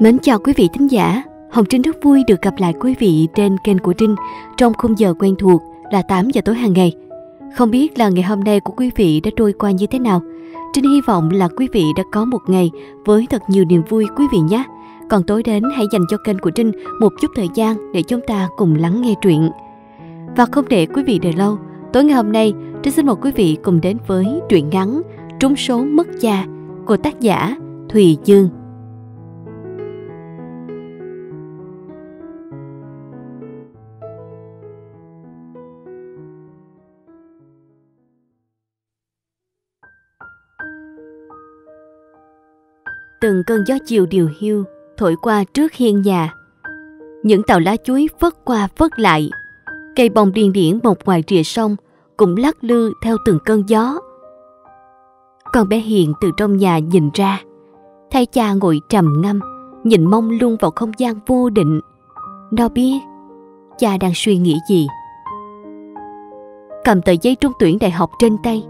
Mến chào quý vị thính giả, Hồng Trinh rất vui được gặp lại quý vị trên kênh của Trinh trong khung giờ quen thuộc là 8 giờ tối hàng ngày. Không biết là ngày hôm nay của quý vị đã trôi qua như thế nào? Trinh hy vọng là quý vị đã có một ngày với thật nhiều niềm vui quý vị nhé. Còn tối đến hãy dành cho kênh của Trinh một chút thời gian để chúng ta cùng lắng nghe truyện. Và không để quý vị đợi lâu, tối ngày hôm nay Trinh xin mời quý vị cùng đến với truyện ngắn Trúng số mất cha của tác giả Thùy Dương. từng cơn gió chiều điều hiu thổi qua trước hiên nhà. Những tàu lá chuối phất qua phất lại, cây bông điên điển một ngoài rìa sông cũng lắc lư theo từng cơn gió. Con bé Hiền từ trong nhà nhìn ra, thay cha ngồi trầm ngâm, nhìn mông lung vào không gian vô định. Nó biết cha đang suy nghĩ gì. Cầm tờ giấy trúng tuyển đại học trên tay,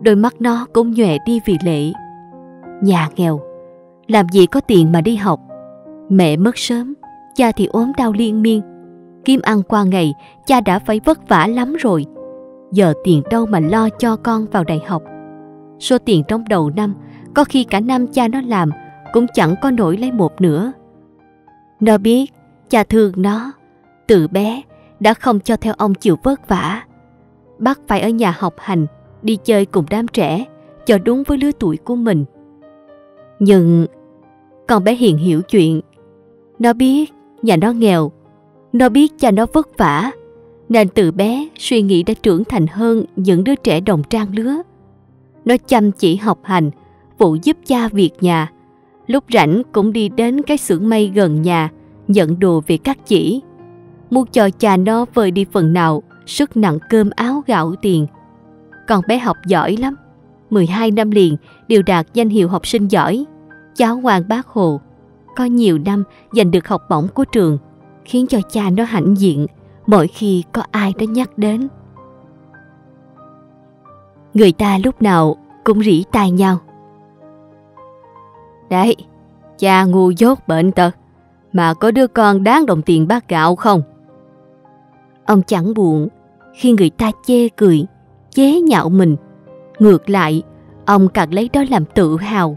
đôi mắt nó cũng nhòe đi vì lệ. Nhà nghèo, làm gì có tiền mà đi học. Mẹ mất sớm, cha thì ốm đau liên miên. kiếm ăn qua ngày, cha đã phải vất vả lắm rồi. Giờ tiền đâu mà lo cho con vào đại học. Số tiền trong đầu năm, có khi cả năm cha nó làm, cũng chẳng có nổi lấy một nữa. Nó biết, cha thương nó. Từ bé, đã không cho theo ông chịu vất vả. Bắt phải ở nhà học hành, đi chơi cùng đám trẻ, cho đúng với lứa tuổi của mình. Nhưng con bé Hiền hiểu chuyện. Nó biết nhà nó nghèo, nó biết cha nó vất vả, nên từ bé suy nghĩ đã trưởng thành hơn những đứa trẻ đồng trang lứa. Nó chăm chỉ học hành, phụ giúp cha việc nhà. Lúc rảnh cũng đi đến cái xưởng may gần nhà, nhận đồ về cắt chỉ. Muốn cho cha nó vơi đi phần nào, sức nặng cơm áo gạo tiền. Con bé học giỏi lắm. 12 năm liền đều đạt danh hiệu học sinh giỏi Cháu Hoàng Bác Hồ có nhiều năm giành được học bổng của trường, khiến cho cha nó hãnh diện mỗi khi có ai đó nhắc đến. Người ta lúc nào cũng rỉ tai nhau. Đấy, cha ngu dốt bệnh tật, mà có đứa con đáng đồng tiền bát gạo không? Ông chẳng buồn khi người ta chê cười, chế nhạo mình. Ngược lại, ông càng lấy đó làm tự hào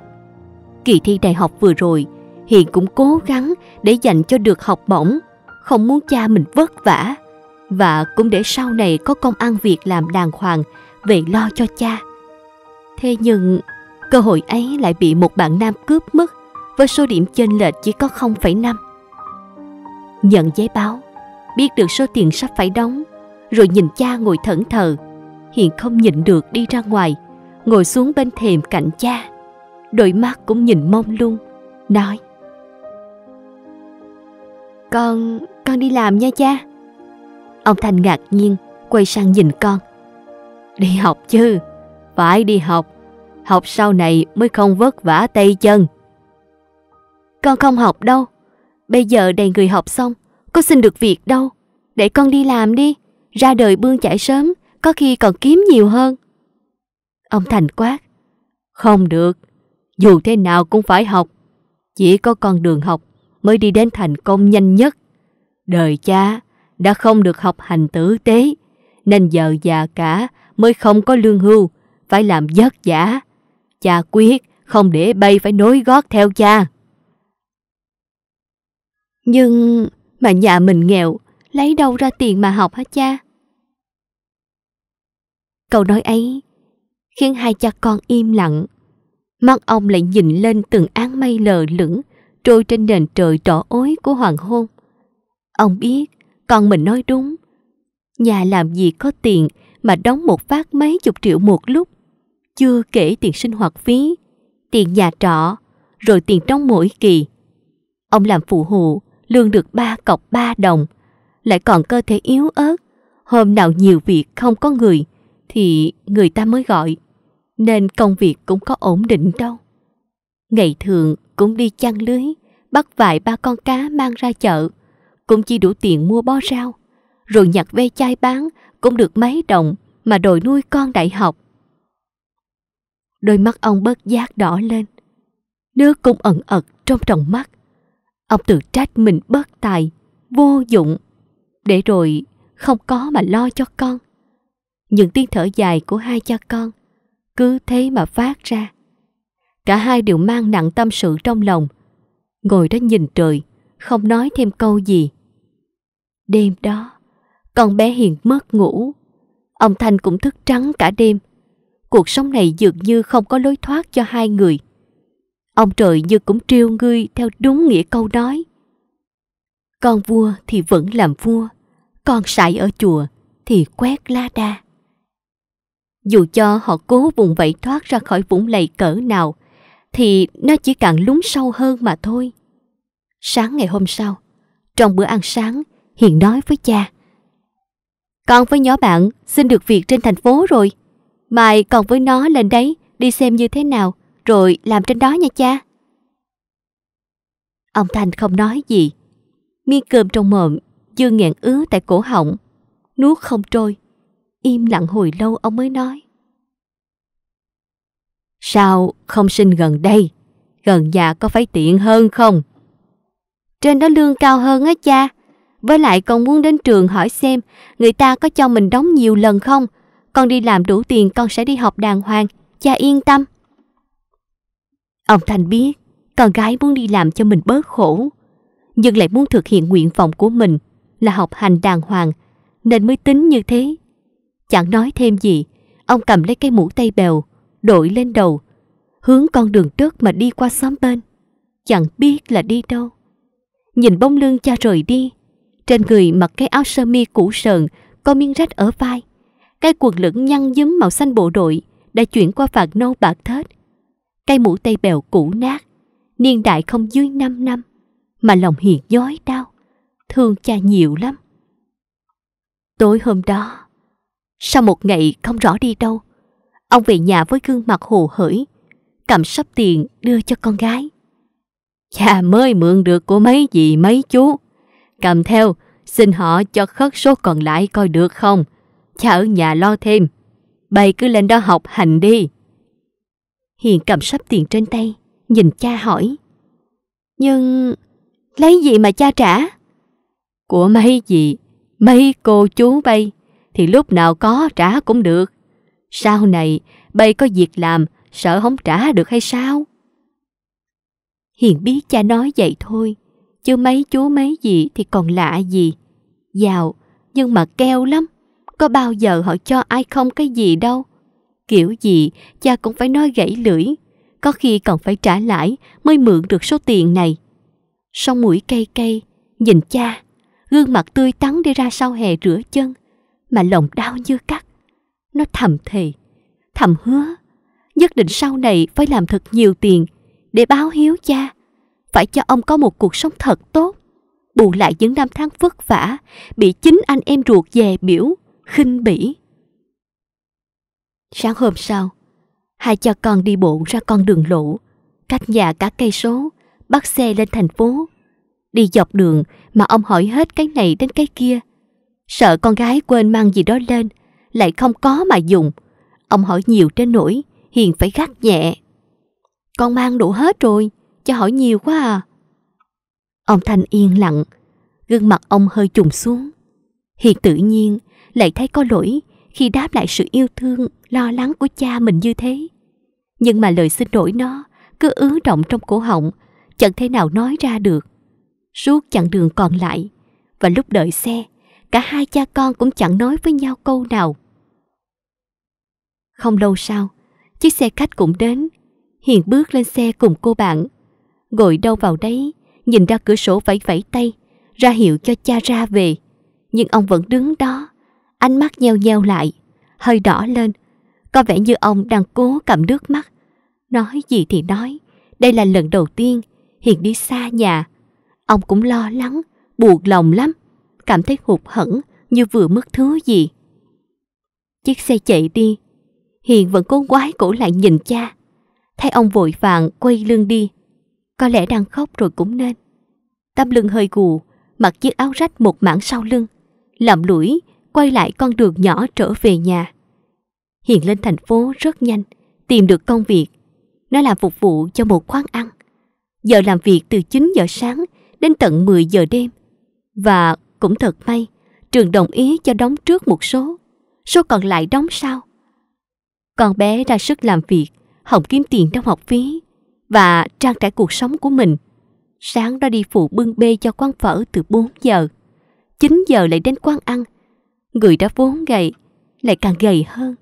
Kỳ thi đại học vừa rồi, Hiền cũng cố gắng để dành cho được học bổng, không muốn cha mình vất vả và cũng để sau này có công ăn việc làm đàng hoàng về lo cho cha. Thế nhưng, cơ hội ấy lại bị một bạn nam cướp mất với số điểm chênh lệch chỉ có 0,5. Nhận giấy báo, biết được số tiền sắp phải đóng, rồi nhìn cha ngồi thẫn thờ. Hiền không nhịn được đi ra ngoài, ngồi xuống bên thềm cạnh cha đôi mắt cũng nhìn mong luôn, nói Con, con đi làm nha cha Ông Thành ngạc nhiên, quay sang nhìn con Đi học chứ, phải đi học Học sau này mới không vất vả tay chân Con không học đâu Bây giờ đầy người học xong Có xin được việc đâu Để con đi làm đi Ra đời bươn chải sớm Có khi còn kiếm nhiều hơn Ông Thành quát Không được dù thế nào cũng phải học. Chỉ có con đường học mới đi đến thành công nhanh nhất. Đời cha đã không được học hành tử tế, nên giờ già cả mới không có lương hưu, phải làm vất vả. Cha quyết không để bay phải nối gót theo cha. Nhưng mà nhà mình nghèo, lấy đâu ra tiền mà học hả cha? Câu nói ấy khiến hai cha con im lặng mắt ông lại nhìn lên từng áng mây lờ lững, trôi trên nền trời đỏ ối của hoàng hôn. Ông biết, con mình nói đúng. Nhà làm gì có tiền mà đóng một phát mấy chục triệu một lúc, chưa kể tiền sinh hoạt phí, tiền nhà trọ, rồi tiền trong mỗi kỳ. Ông làm phụ hộ, lương được ba cọc ba đồng, lại còn cơ thể yếu ớt. Hôm nào nhiều việc không có người, thì người ta mới gọi nên công việc cũng có ổn định đâu. Ngày thường cũng đi chăn lưới, bắt vài ba con cá mang ra chợ, cũng chỉ đủ tiền mua bó rau, rồi nhặt ve chai bán cũng được mấy đồng mà đòi nuôi con đại học. Đôi mắt ông bớt giác đỏ lên, nước cũng ẩn ật trong tròng mắt. Ông tự trách mình bớt tài, vô dụng, để rồi không có mà lo cho con. Những tiếng thở dài của hai cha con – cứ thế mà phát ra. Cả hai đều mang nặng tâm sự trong lòng, ngồi đó nhìn trời, không nói thêm câu gì. Đêm đó, con bé Hiền mất ngủ, ông Thanh cũng thức trắng cả đêm. Cuộc sống này dường như không có lối thoát cho hai người. Ông trời như cũng trêu ngươi theo đúng nghĩa câu nói. Con vua thì vẫn làm vua, con sải ở chùa thì quét lá đa. Dù cho họ cố vùng vẫy thoát ra khỏi vũng lầy cỡ nào, thì nó chỉ càng lún sâu hơn mà thôi. Sáng ngày hôm sau, trong bữa ăn sáng, Hiền nói với cha. Con với nhỏ bạn xin được việc trên thành phố rồi. Mai còn với nó lên đấy, đi xem như thế nào, rồi làm trên đó nha cha. Ông Thành không nói gì. Miếng cơm trong mồm, dương nghẹn ứ tại cổ họng, nuốt không trôi. Im lặng hồi lâu ông mới nói. Sao không sinh gần đây? Gần nhà có phải tiện hơn không? Trên đó lương cao hơn á cha. Với lại con muốn đến trường hỏi xem người ta có cho mình đóng nhiều lần không? Con đi làm đủ tiền con sẽ đi học đàng hoàng. Cha yên tâm. Ông Thành biết con gái muốn đi làm cho mình bớt khổ. Nhưng lại muốn thực hiện nguyện vọng của mình là học hành đàng hoàng nên mới tính như thế. Chẳng nói thêm gì, ông cầm lấy cái mũ tay bèo, đội lên đầu, hướng con đường trước mà đi qua xóm bên. Chẳng biết là đi đâu. Nhìn bông lưng cha rời đi, trên người mặc cái áo sơ mi cũ sờn, có miếng rách ở vai. Cái quần lửng nhăn dúm màu xanh bộ đội đã chuyển qua phạt nâu bạc thết. cái mũ tay bèo cũ nát, niên đại không dưới 5 năm, mà lòng hiền dối đau, thương cha nhiều lắm. Tối hôm đó, sau một ngày không rõ đi đâu, ông về nhà với gương mặt hồ hởi, cầm sắp tiền đưa cho con gái. Cha mới mượn được của mấy dì mấy chú. Cầm theo, xin họ cho khất số còn lại coi được không. Cha ở nhà lo thêm. Bày cứ lên đó học hành đi. Hiền cầm sắp tiền trên tay, nhìn cha hỏi. Nhưng lấy gì mà cha trả? Của mấy dì, mấy cô chú bay thì lúc nào có trả cũng được. Sau này, bây có việc làm, sợ không trả được hay sao? Hiền biết cha nói vậy thôi, chứ mấy chú mấy gì thì còn lạ gì. Giàu, nhưng mà keo lắm, có bao giờ họ cho ai không cái gì đâu. Kiểu gì, cha cũng phải nói gãy lưỡi, có khi còn phải trả lãi mới mượn được số tiền này. Song mũi cây cây, nhìn cha, gương mặt tươi tắn đi ra sau hè rửa chân, mà lòng đau như cắt. Nó thầm thì, thầm hứa, nhất định sau này phải làm thật nhiều tiền để báo hiếu cha, phải cho ông có một cuộc sống thật tốt, bù lại những năm tháng vất vả bị chính anh em ruột dè biểu, khinh bỉ. Sáng hôm sau, hai cha con đi bộ ra con đường lộ, cách nhà cả cây số, bắt xe lên thành phố. Đi dọc đường mà ông hỏi hết cái này đến cái kia – Sợ con gái quên mang gì đó lên, lại không có mà dùng. Ông hỏi nhiều trên nỗi, Hiền phải gắt nhẹ. Con mang đủ hết rồi, cho hỏi nhiều quá à. Ông Thanh yên lặng, gương mặt ông hơi trùng xuống. Hiền tự nhiên lại thấy có lỗi khi đáp lại sự yêu thương, lo lắng của cha mình như thế. Nhưng mà lời xin lỗi nó cứ ứ động trong cổ họng, chẳng thể nào nói ra được. Suốt chặng đường còn lại và lúc đợi xe, cả hai cha con cũng chẳng nói với nhau câu nào. Không lâu sau, chiếc xe khách cũng đến. Hiền bước lên xe cùng cô bạn. Ngồi đâu vào đấy, nhìn ra cửa sổ vẫy vẫy tay, ra hiệu cho cha ra về. Nhưng ông vẫn đứng đó, ánh mắt nheo nheo lại, hơi đỏ lên. Có vẻ như ông đang cố cầm nước mắt. Nói gì thì nói, đây là lần đầu tiên Hiền đi xa nhà. Ông cũng lo lắng, buồn lòng lắm cảm thấy hụt hẫng như vừa mất thứ gì. Chiếc xe chạy đi, Hiền vẫn cố quái cổ lại nhìn cha. Thấy ông vội vàng quay lưng đi, có lẽ đang khóc rồi cũng nên. Tâm lưng hơi gù, mặc chiếc áo rách một mảng sau lưng, lầm lũi quay lại con đường nhỏ trở về nhà. Hiền lên thành phố rất nhanh, tìm được công việc. Nó làm phục vụ cho một quán ăn. Giờ làm việc từ 9 giờ sáng đến tận 10 giờ đêm và cũng thật may, trường đồng ý cho đóng trước một số, số còn lại đóng sau. Con bé ra sức làm việc, hỏng kiếm tiền trong học phí và trang trải cuộc sống của mình. Sáng đó đi phụ bưng bê cho quan phở từ 4 giờ, 9 giờ lại đến quán ăn. Người đã vốn gầy, lại càng gầy hơn.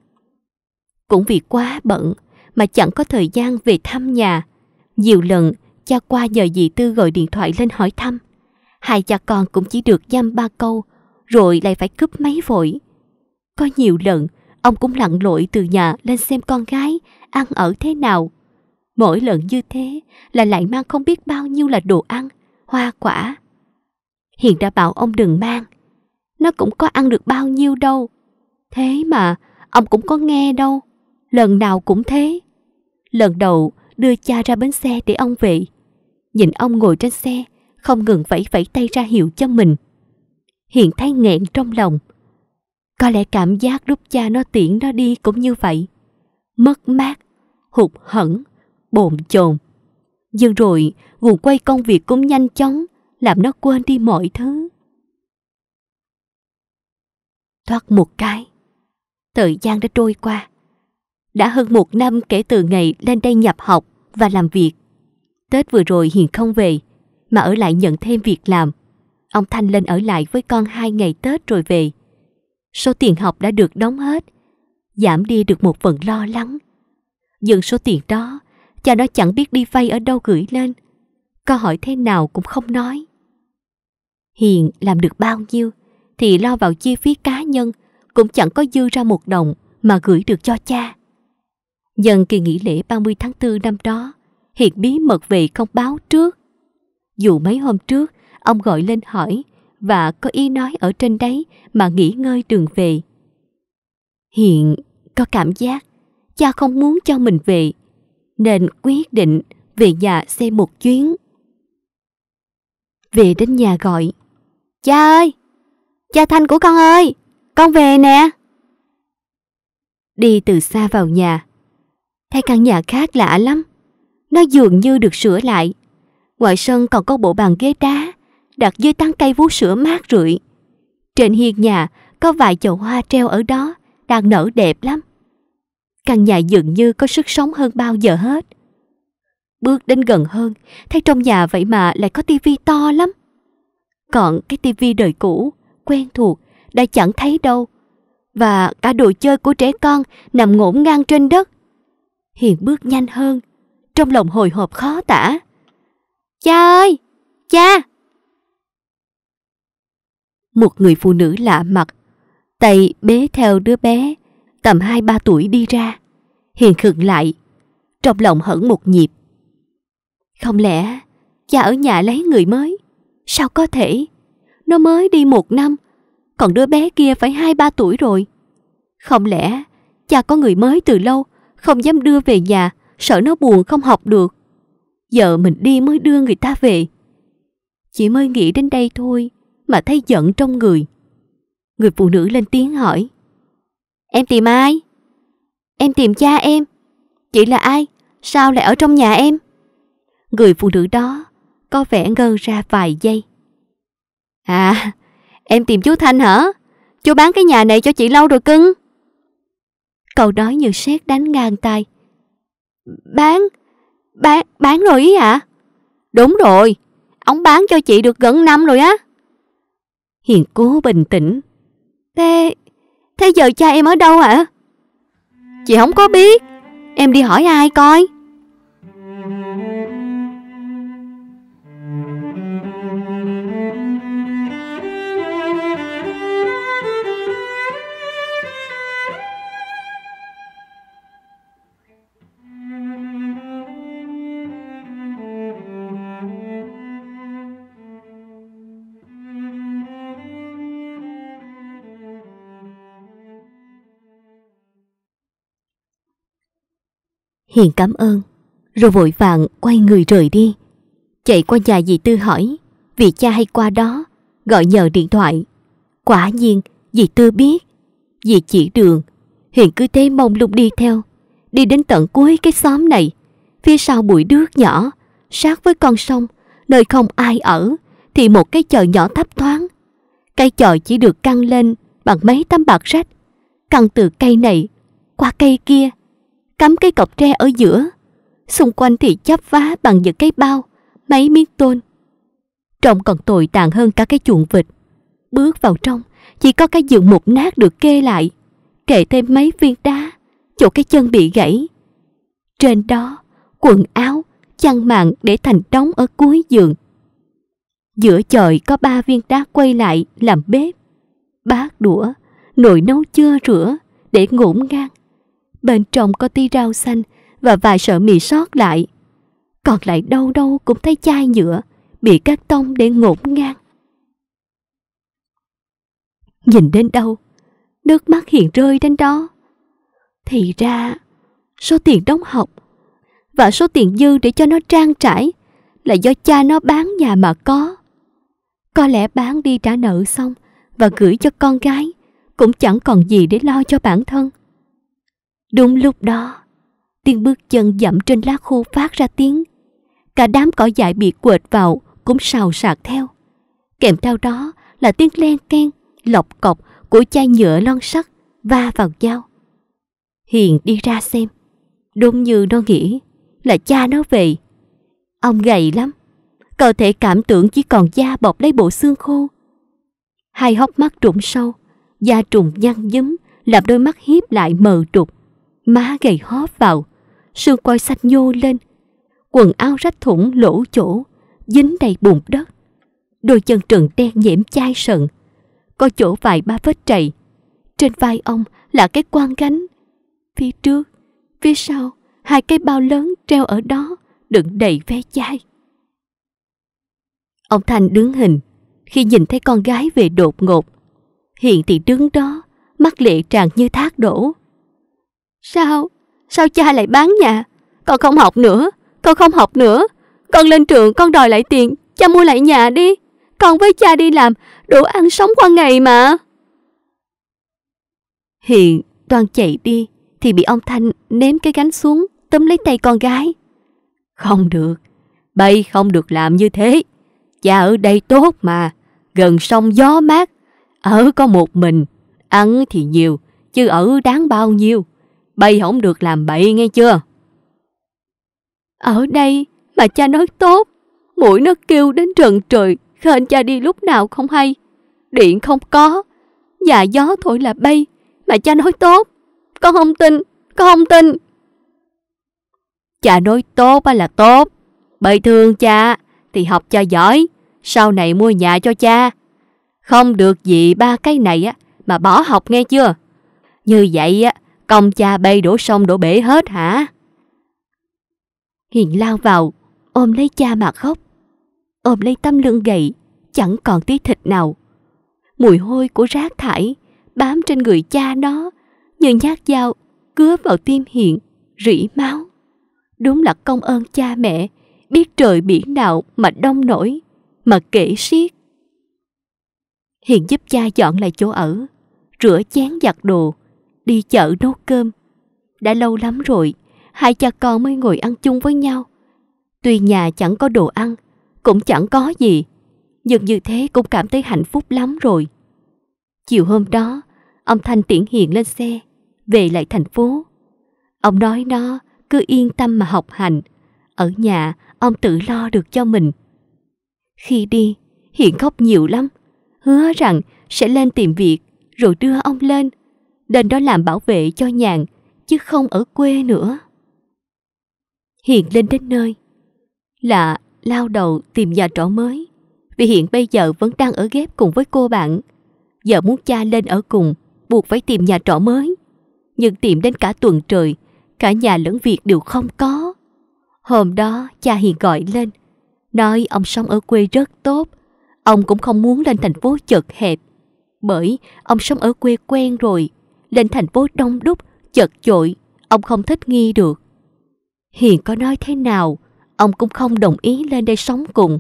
Cũng vì quá bận mà chẳng có thời gian về thăm nhà. Nhiều lần cha qua nhờ dì Tư gọi điện thoại lên hỏi thăm hai cha con cũng chỉ được giam ba câu, rồi lại phải cướp máy vội. Có nhiều lần, ông cũng lặn lội từ nhà lên xem con gái, ăn ở thế nào. Mỗi lần như thế là lại mang không biết bao nhiêu là đồ ăn, hoa quả. Hiền đã bảo ông đừng mang, nó cũng có ăn được bao nhiêu đâu. Thế mà, ông cũng có nghe đâu, lần nào cũng thế. Lần đầu đưa cha ra bến xe để ông về, nhìn ông ngồi trên xe không ngừng vẫy vẫy tay ra hiệu cho mình. Hiện thấy nghẹn trong lòng. Có lẽ cảm giác lúc cha nó tiễn nó đi cũng như vậy. Mất mát, hụt hẫng, bồn chồn. Nhưng rồi, nguồn quay công việc cũng nhanh chóng, làm nó quên đi mọi thứ. Thoát một cái, thời gian đã trôi qua. Đã hơn một năm kể từ ngày lên đây nhập học và làm việc. Tết vừa rồi Hiền không về, mà ở lại nhận thêm việc làm. Ông Thanh lên ở lại với con hai ngày Tết rồi về. Số tiền học đã được đóng hết, giảm đi được một phần lo lắng. Nhưng số tiền đó, cha nó chẳng biết đi vay ở đâu gửi lên. Có hỏi thế nào cũng không nói. Hiền làm được bao nhiêu thì lo vào chi phí cá nhân cũng chẳng có dư ra một đồng mà gửi được cho cha. Dần kỳ nghỉ lễ 30 tháng 4 năm đó, Hiền bí mật về không báo trước dù mấy hôm trước, ông gọi lên hỏi và có ý nói ở trên đấy mà nghỉ ngơi đường về. Hiện có cảm giác cha không muốn cho mình về, nên quyết định về nhà xem một chuyến. Về đến nhà gọi, cha ơi, cha Thanh của con ơi, con về nè. Đi từ xa vào nhà, thấy căn nhà khác lạ lắm, nó dường như được sửa lại Ngoài sân còn có bộ bàn ghế đá, đặt dưới tán cây vú sữa mát rượi. Trên hiên nhà có vài chậu hoa treo ở đó, đang nở đẹp lắm. Căn nhà dường như có sức sống hơn bao giờ hết. Bước đến gần hơn, thấy trong nhà vậy mà lại có tivi to lắm. Còn cái tivi đời cũ, quen thuộc, đã chẳng thấy đâu. Và cả đồ chơi của trẻ con nằm ngổn ngang trên đất. Hiền bước nhanh hơn, trong lòng hồi hộp khó tả. Cha ơi! Cha! Một người phụ nữ lạ mặt, tay bế theo đứa bé, tầm 2-3 tuổi đi ra. Hiền khựng lại, trong lòng hẳn một nhịp. Không lẽ cha ở nhà lấy người mới? Sao có thể? Nó mới đi một năm, còn đứa bé kia phải 2-3 tuổi rồi. Không lẽ cha có người mới từ lâu, không dám đưa về nhà, sợ nó buồn không học được giờ mình đi mới đưa người ta về. Chị mới nghĩ đến đây thôi mà thấy giận trong người. Người phụ nữ lên tiếng hỏi. Em tìm ai? Em tìm cha em. Chị là ai? Sao lại ở trong nhà em? Người phụ nữ đó có vẻ ngơ ra vài giây. À, em tìm chú Thanh hả? Chú bán cái nhà này cho chị lâu rồi cưng. Cậu nói như sét đánh ngang tay. Bán, Bán, bán rồi ý ạ? À? Đúng rồi, ông bán cho chị được gần năm rồi á. Hiền cố bình tĩnh. Thế, thế giờ cha em ở đâu ạ? Chị không có biết, em đi hỏi ai coi. Hiền cảm ơn, rồi vội vàng quay người rời đi. Chạy qua nhà dì Tư hỏi, vị cha hay qua đó, gọi nhờ điện thoại. Quả nhiên, dì Tư biết, dì chỉ đường. Hiền cứ thế mong lung đi theo, đi đến tận cuối cái xóm này. Phía sau bụi đước nhỏ, sát với con sông, nơi không ai ở, thì một cái chợ nhỏ thấp thoáng. Cái chợ chỉ được căng lên bằng mấy tấm bạc rách, căng từ cây này qua cây kia cắm cây cọc tre ở giữa. Xung quanh thì chắp vá bằng những cái bao, mấy miếng tôn. Trông còn tồi tàn hơn cả cái chuồng vịt. Bước vào trong, chỉ có cái giường mục nát được kê lại, kệ thêm mấy viên đá, chỗ cái chân bị gãy. Trên đó, quần áo, chăn màn để thành đống ở cuối giường. Giữa chòi có ba viên đá quay lại làm bếp. Bát đũa, nồi nấu chưa rửa để ngổn ngang bên trong có tí rau xanh và vài sợi mì sót lại. Còn lại đâu đâu cũng thấy chai nhựa, bị các tông để ngổn ngang. Nhìn đến đâu, nước mắt hiện rơi đến đó. Thì ra, số tiền đóng học và số tiền dư để cho nó trang trải là do cha nó bán nhà mà có. Có lẽ bán đi trả nợ xong và gửi cho con gái cũng chẳng còn gì để lo cho bản thân. Đúng lúc đó, tiếng bước chân dẫm trên lá khô phát ra tiếng. Cả đám cỏ dại bị quệt vào cũng xào sạc theo. Kèm theo đó là tiếng len ken, lọc cọc của chai nhựa lon sắt va vào dao. Hiền đi ra xem. Đúng như nó nghĩ là cha nó về. Ông gầy lắm. Cơ thể cảm tưởng chỉ còn da bọc lấy bộ xương khô. Hai hốc mắt trũng sâu, da trùng nhăn nhúm làm đôi mắt hiếp lại mờ trục má gầy hóp vào, xương quai xanh nhô lên, quần áo rách thủng lỗ chỗ, dính đầy bùn đất. Đôi chân trần đen nhiễm chai sần, có chỗ vài ba vết trầy. Trên vai ông là cái quan gánh. Phía trước, phía sau, hai cái bao lớn treo ở đó, đựng đầy vé chai. Ông Thành đứng hình khi nhìn thấy con gái về đột ngột. Hiện thì đứng đó, mắt lệ tràn như thác đổ. Sao? Sao cha lại bán nhà? Con không học nữa, con không học nữa. Con lên trường con đòi lại tiền, cha mua lại nhà đi. Con với cha đi làm, đủ ăn sống qua ngày mà. Hiện Toàn chạy đi thì bị ông Thanh ném cái gánh xuống, túm lấy tay con gái. Không được, bay không được làm như thế. Cha ở đây tốt mà, gần sông gió mát. Ở có một mình, ăn thì nhiều, chứ ở đáng bao nhiêu bay không được làm bậy nghe chưa? Ở đây mà cha nói tốt, mũi nó kêu đến trần trời, khên cha đi lúc nào không hay. Điện không có, và gió thổi là bay, mà cha nói tốt. Con không tin, con không tin. Cha nói tốt là tốt, bậy thương cha thì học cho giỏi, sau này mua nhà cho cha. Không được gì ba cái này á mà bỏ học nghe chưa? Như vậy á Công cha bay đổ sông đổ bể hết hả? Hiền lao vào, ôm lấy cha mà khóc. Ôm lấy tâm lưng gậy, chẳng còn tí thịt nào. Mùi hôi của rác thải bám trên người cha nó như nhát dao cứa vào tim hiện, rỉ máu. Đúng là công ơn cha mẹ, biết trời biển nào mà đông nổi, mà kể siết. Hiền giúp cha dọn lại chỗ ở, rửa chén giặt đồ, đi chợ nấu cơm. Đã lâu lắm rồi, hai cha con mới ngồi ăn chung với nhau. Tuy nhà chẳng có đồ ăn, cũng chẳng có gì, nhưng như thế cũng cảm thấy hạnh phúc lắm rồi. Chiều hôm đó, ông Thanh tiễn Hiền lên xe, về lại thành phố. Ông nói nó cứ yên tâm mà học hành, ở nhà ông tự lo được cho mình. Khi đi, Hiền khóc nhiều lắm, hứa rằng sẽ lên tìm việc rồi đưa ông lên lên đó làm bảo vệ cho nhàn, chứ không ở quê nữa. Hiền lên đến nơi là lao đầu tìm nhà trọ mới, vì hiện bây giờ vẫn đang ở ghép cùng với cô bạn. Giờ muốn cha lên ở cùng, buộc phải tìm nhà trọ mới. Nhưng tìm đến cả tuần trời, cả nhà lẫn việc đều không có. Hôm đó cha Hiền gọi lên, nói ông sống ở quê rất tốt, ông cũng không muốn lên thành phố chật hẹp, bởi ông sống ở quê quen rồi, lên thành phố đông đúc, chật chội, ông không thích nghi được. Hiền có nói thế nào, ông cũng không đồng ý lên đây sống cùng.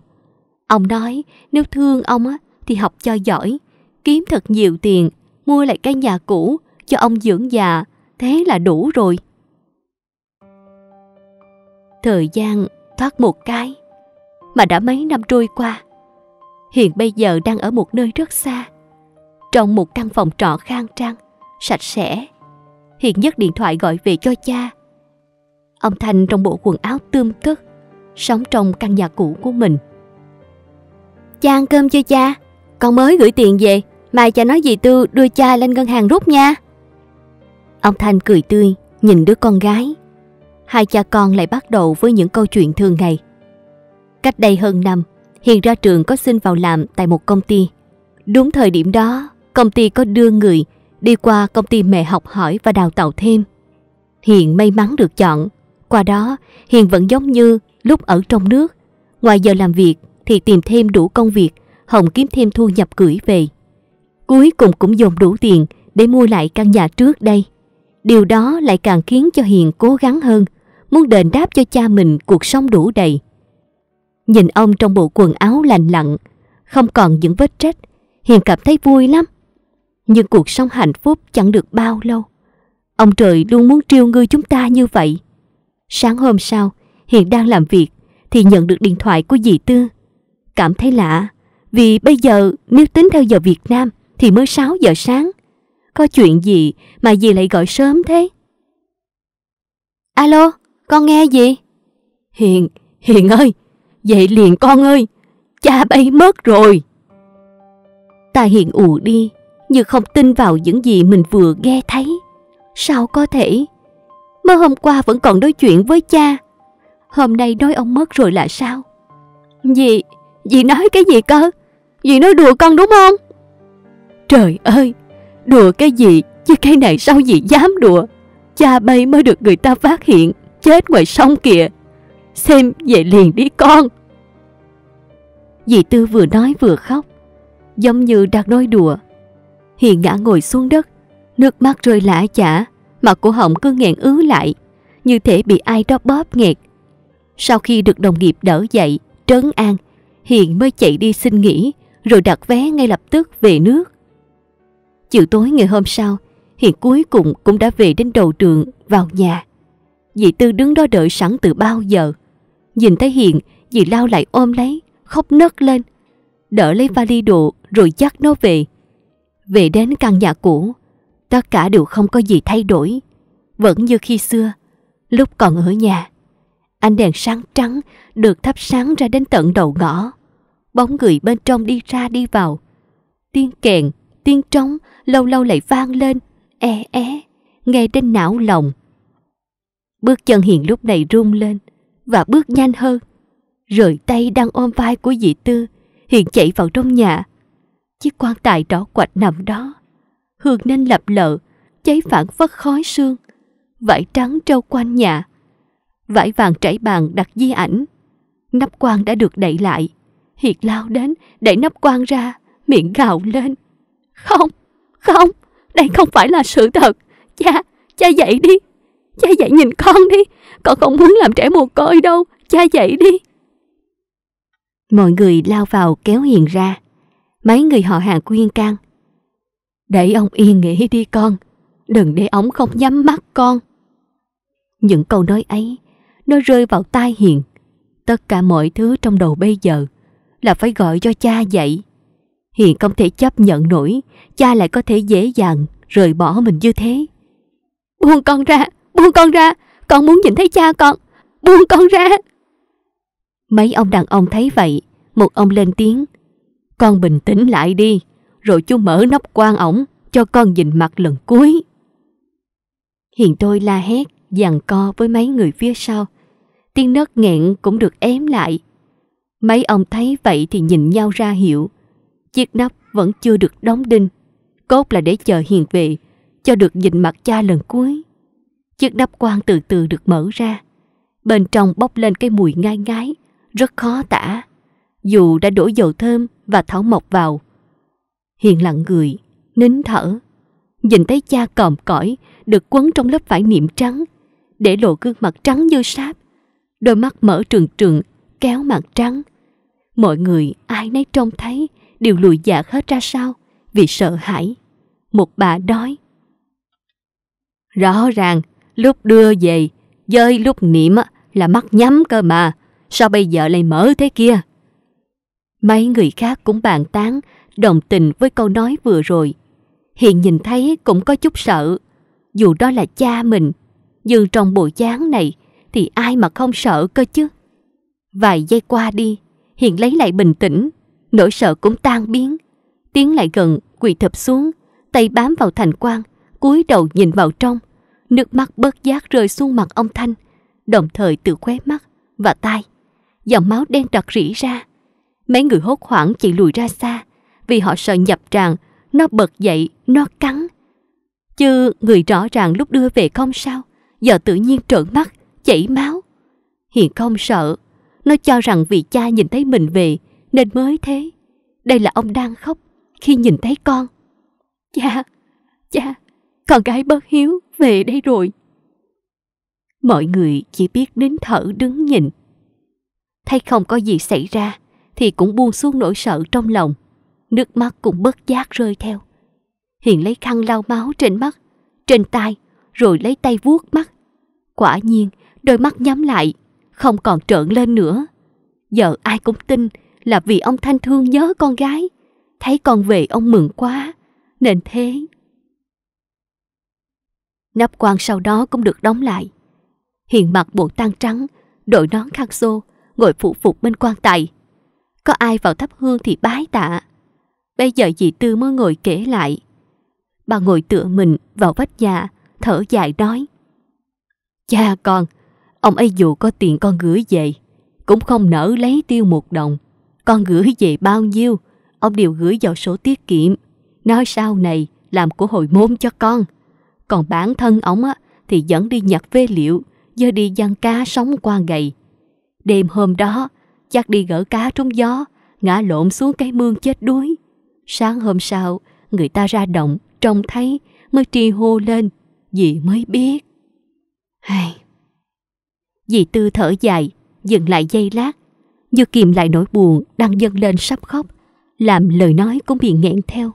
Ông nói nếu thương ông á, thì học cho giỏi, kiếm thật nhiều tiền, mua lại cái nhà cũ cho ông dưỡng già, thế là đủ rồi. Thời gian thoát một cái, mà đã mấy năm trôi qua. Hiền bây giờ đang ở một nơi rất xa, trong một căn phòng trọ khang trang sạch sẽ. Hiền nhấc điện thoại gọi về cho cha. Ông Thanh trong bộ quần áo tươm tất, sống trong căn nhà cũ của mình. Cha ăn cơm chưa cha? Con mới gửi tiền về, mai cha nói gì Tư đưa cha lên ngân hàng rút nha. Ông Thanh cười tươi, nhìn đứa con gái. Hai cha con lại bắt đầu với những câu chuyện thường ngày. Cách đây hơn năm, Hiền ra trường có xin vào làm tại một công ty. Đúng thời điểm đó, công ty có đưa người đi qua công ty mẹ học hỏi và đào tạo thêm. Hiền may mắn được chọn, qua đó Hiền vẫn giống như lúc ở trong nước, ngoài giờ làm việc thì tìm thêm đủ công việc, Hồng kiếm thêm thu nhập gửi về. Cuối cùng cũng dồn đủ tiền để mua lại căn nhà trước đây. Điều đó lại càng khiến cho Hiền cố gắng hơn, muốn đền đáp cho cha mình cuộc sống đủ đầy. Nhìn ông trong bộ quần áo lành lặn, không còn những vết trách, Hiền cảm thấy vui lắm nhưng cuộc sống hạnh phúc chẳng được bao lâu. Ông trời luôn muốn trêu ngươi chúng ta như vậy. Sáng hôm sau, Hiền đang làm việc thì nhận được điện thoại của dì Tư. Cảm thấy lạ, vì bây giờ nếu tính theo giờ Việt Nam thì mới 6 giờ sáng. Có chuyện gì mà dì lại gọi sớm thế? Alo, con nghe gì? Hiền, Hiền ơi, dậy liền con ơi, cha bay mất rồi. Ta Hiền ù đi, như không tin vào những gì mình vừa nghe thấy. Sao có thể? mơ hôm qua vẫn còn nói chuyện với cha. Hôm nay nói ông mất rồi là sao? Dì, dì nói cái gì cơ? Dì nói đùa con đúng không? Trời ơi, đùa cái gì chứ cái này sao dì dám đùa? Cha bay mới được người ta phát hiện, chết ngoài sông kìa. Xem về liền đi con. Dì Tư vừa nói vừa khóc, giống như đang nói đùa Hiền ngã ngồi xuống đất, nước mắt rơi lã chả, mặt cổ họng cứ nghẹn ứ lại, như thể bị ai đó bóp nghẹt. Sau khi được đồng nghiệp đỡ dậy, trấn an, Hiền mới chạy đi xin nghỉ, rồi đặt vé ngay lập tức về nước. Chiều tối ngày hôm sau, Hiền cuối cùng cũng đã về đến đầu trường, vào nhà. Dì Tư đứng đó đợi sẵn từ bao giờ. Nhìn thấy Hiền, dì lao lại ôm lấy, khóc nấc lên. Đỡ lấy vali đồ rồi dắt nó về. Về đến căn nhà cũ, tất cả đều không có gì thay đổi. Vẫn như khi xưa, lúc còn ở nhà. Ánh đèn sáng trắng được thắp sáng ra đến tận đầu ngõ. Bóng người bên trong đi ra đi vào. Tiếng kèn, tiếng trống lâu lâu lại vang lên, é e é, nghe đến não lòng. Bước chân hiền lúc này run lên và bước nhanh hơn. Rời tay đang ôm vai của dì Tư, hiền chạy vào trong nhà. Chiếc quan tài đỏ quạch nằm đó. Hương nên lập lợ, cháy phản phất khói sương. Vải trắng trâu quanh nhà. Vải vàng trải bàn đặt di ảnh. Nắp quan đã được đậy lại. Hiệt lao đến, đẩy nắp quan ra, miệng gào lên. Không, không, đây không phải là sự thật. Cha, cha dậy đi. Cha dậy nhìn con đi. Con không muốn làm trẻ mồ côi đâu. Cha dậy đi. Mọi người lao vào kéo Hiền ra mấy người họ hàng khuyên can. Để ông yên nghỉ đi con, đừng để ông không nhắm mắt con. Những câu nói ấy, nó rơi vào tai Hiền. Tất cả mọi thứ trong đầu bây giờ là phải gọi cho cha dậy. Hiền không thể chấp nhận nổi, cha lại có thể dễ dàng rời bỏ mình như thế. Buông con ra, buông con ra, con muốn nhìn thấy cha con, buông con ra. Mấy ông đàn ông thấy vậy, một ông lên tiếng, con bình tĩnh lại đi, rồi chú mở nắp quan ổng cho con nhìn mặt lần cuối. Hiền tôi la hét, giằng co với mấy người phía sau. Tiếng nấc nghẹn cũng được ém lại. Mấy ông thấy vậy thì nhìn nhau ra hiệu. Chiếc nắp vẫn chưa được đóng đinh. Cốt là để chờ hiền về, cho được nhìn mặt cha lần cuối. Chiếc nắp quan từ từ được mở ra. Bên trong bốc lên cái mùi ngai ngái, rất khó tả. Dù đã đổ dầu thơm và tháo Mộc vào. Hiền lặng người, nín thở, nhìn thấy cha còm cõi được quấn trong lớp vải niệm trắng, để lộ gương mặt trắng như sáp, đôi mắt mở trừng trừng, kéo mặt trắng. Mọi người ai nấy trông thấy đều lùi dạ hết ra sao vì sợ hãi. Một bà nói. Rõ ràng, lúc đưa về, dơi lúc niệm là mắt nhắm cơ mà, sao bây giờ lại mở thế kia? Mấy người khác cũng bàn tán, đồng tình với câu nói vừa rồi. Hiền nhìn thấy cũng có chút sợ, dù đó là cha mình, nhưng trong bộ dáng này thì ai mà không sợ cơ chứ. Vài giây qua đi, Hiền lấy lại bình tĩnh, nỗi sợ cũng tan biến. Tiến lại gần, quỳ thập xuống, tay bám vào thành quan, cúi đầu nhìn vào trong. Nước mắt bớt giác rơi xuống mặt ông Thanh, đồng thời tự khóe mắt và tai. Dòng máu đen đặc rỉ ra. Mấy người hốt hoảng chạy lùi ra xa, vì họ sợ nhập tràng, nó bật dậy, nó cắn. Chứ người rõ ràng lúc đưa về không sao, giờ tự nhiên trợn mắt, chảy máu. Hiền không sợ, nó cho rằng vì cha nhìn thấy mình về nên mới thế. Đây là ông đang khóc khi nhìn thấy con. Cha, cha, con gái bất hiếu về đây rồi. Mọi người chỉ biết nín thở đứng nhìn. Thấy không có gì xảy ra, thì cũng buông xuống nỗi sợ trong lòng. Nước mắt cũng bất giác rơi theo. Hiền lấy khăn lau máu trên mắt, trên tai, rồi lấy tay vuốt mắt. Quả nhiên, đôi mắt nhắm lại, không còn trợn lên nữa. Giờ ai cũng tin là vì ông Thanh Thương nhớ con gái. Thấy con về ông mừng quá, nên thế. Nắp quan sau đó cũng được đóng lại. Hiền mặc bộ tang trắng, đội nón khăn xô, ngồi phụ phục bên quan tài có ai vào thắp hương thì bái tạ. Bây giờ dì Tư mới ngồi kể lại. Bà ngồi tựa mình vào vách nhà, thở dài nói. Cha con, ông ấy dù có tiền con gửi về, cũng không nỡ lấy tiêu một đồng. Con gửi về bao nhiêu, ông đều gửi vào số tiết kiệm. Nói sau này, làm của hồi môn cho con. Còn bản thân ông á, thì vẫn đi nhặt phế liệu, giờ đi giăng cá sống qua ngày. Đêm hôm đó, chắc đi gỡ cá trong gió, ngã lộn xuống cái mương chết đuối. Sáng hôm sau, người ta ra động, trông thấy, mới tri hô lên, dì mới biết. Hay... Dì Tư thở dài, dừng lại giây lát, như kìm lại nỗi buồn đang dâng lên sắp khóc, làm lời nói cũng bị nghẹn theo.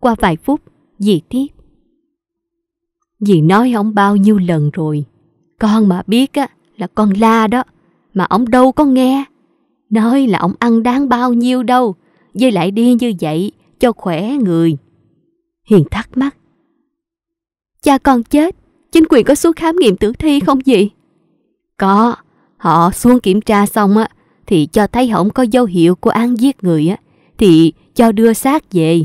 Qua vài phút, dì tiếp. Dì nói ông bao nhiêu lần rồi, con mà biết á là con la đó, mà ông đâu có nghe nói là ông ăn đáng bao nhiêu đâu, với lại đi như vậy cho khỏe người. Hiền thắc mắc. Cha con chết, chính quyền có xuống khám nghiệm tử thi không gì? Có, họ xuống kiểm tra xong á, thì cho thấy không có dấu hiệu của án giết người á, thì cho đưa xác về.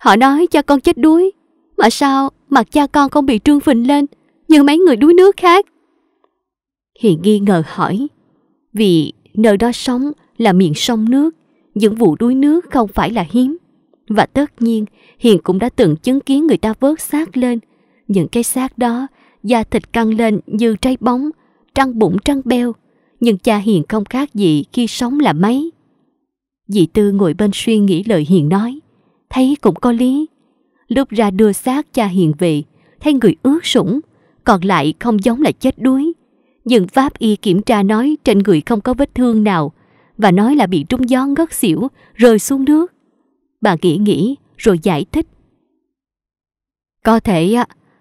Họ nói cha con chết đuối, mà sao mặt cha con không bị trương phình lên như mấy người đuối nước khác? Hiền nghi ngờ hỏi, vì Nơi đó sống là miệng sông nước, những vụ đuối nước không phải là hiếm. Và tất nhiên, Hiền cũng đã từng chứng kiến người ta vớt xác lên. Những cái xác đó, da thịt căng lên như trái bóng, trăng bụng trăng beo. Nhưng cha Hiền không khác gì khi sống là mấy. dị Tư ngồi bên suy nghĩ lời Hiền nói. Thấy cũng có lý. Lúc ra đưa xác cha Hiền về, thấy người ướt sũng, còn lại không giống là chết đuối. Nhưng pháp y kiểm tra nói trên người không có vết thương nào và nói là bị trúng gió ngất xỉu, rơi xuống nước. Bà nghĩ nghĩ rồi giải thích. Có thể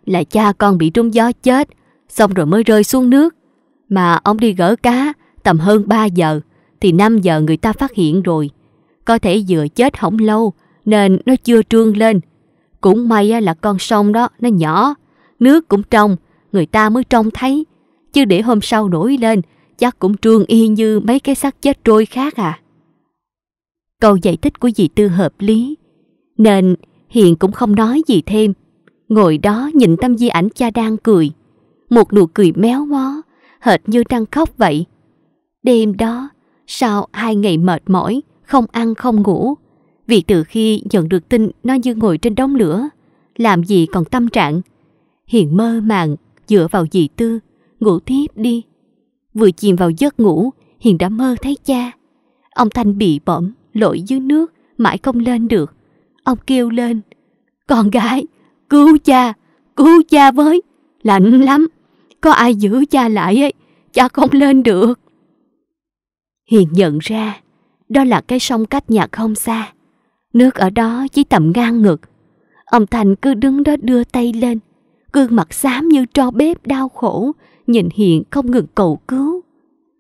là cha con bị trúng gió chết, xong rồi mới rơi xuống nước. Mà ông đi gỡ cá tầm hơn 3 giờ, thì 5 giờ người ta phát hiện rồi. Có thể vừa chết không lâu, nên nó chưa trương lên. Cũng may là con sông đó nó nhỏ, nước cũng trong, người ta mới trông thấy chứ để hôm sau nổi lên, chắc cũng trương y như mấy cái xác chết trôi khác à. Câu giải thích của dì Tư hợp lý, nên Hiền cũng không nói gì thêm. Ngồi đó nhìn tâm di ảnh cha đang cười, một nụ cười méo mó, hệt như đang khóc vậy. Đêm đó, sau hai ngày mệt mỏi, không ăn không ngủ, vì từ khi nhận được tin nó như ngồi trên đống lửa, làm gì còn tâm trạng. Hiền mơ màng, dựa vào dì Tư, ngủ tiếp đi. Vừa chìm vào giấc ngủ, Hiền đã mơ thấy cha. Ông Thanh bị bỏm, lội dưới nước, mãi không lên được. Ông kêu lên, con gái, cứu cha, cứu cha với, lạnh lắm, có ai giữ cha lại ấy, cha không lên được. Hiền nhận ra, đó là cái sông cách nhà không xa. Nước ở đó chỉ tầm ngang ngực. Ông Thành cứ đứng đó đưa tay lên, gương mặt xám như tro bếp đau khổ, nhìn hiền không ngừng cầu cứu.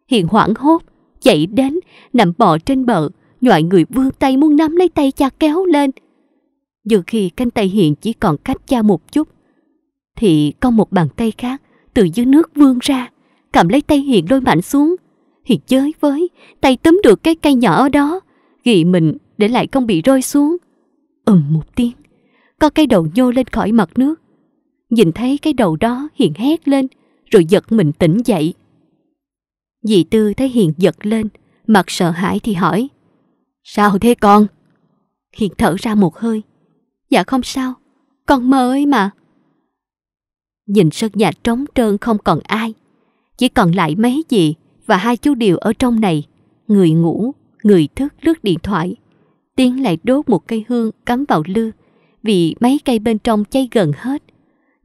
hiền hoảng hốt, chạy đến, nằm bò trên bờ, nhọi người vươn tay muốn nắm lấy tay cha kéo lên. Dù khi cánh tay hiền chỉ còn cách cha một chút, thì có một bàn tay khác từ dưới nước vươn ra, cầm lấy tay hiền lôi mạnh xuống. hiền chơi với, tay túm được cái cây nhỏ ở đó, ghi mình để lại không bị rơi xuống. Ừm một tiếng, có cái đầu nhô lên khỏi mặt nước. Nhìn thấy cái đầu đó hiền hét lên, rồi giật mình tỉnh dậy. Dì Tư thấy Hiền giật lên, mặt sợ hãi thì hỏi. Sao thế con? Hiền thở ra một hơi. Dạ không sao, con mơ ấy mà. Nhìn sân nhà trống trơn không còn ai. Chỉ còn lại mấy dì và hai chú Điều ở trong này. Người ngủ, người thức lướt điện thoại. Tiến lại đốt một cây hương cắm vào lư vì mấy cây bên trong cháy gần hết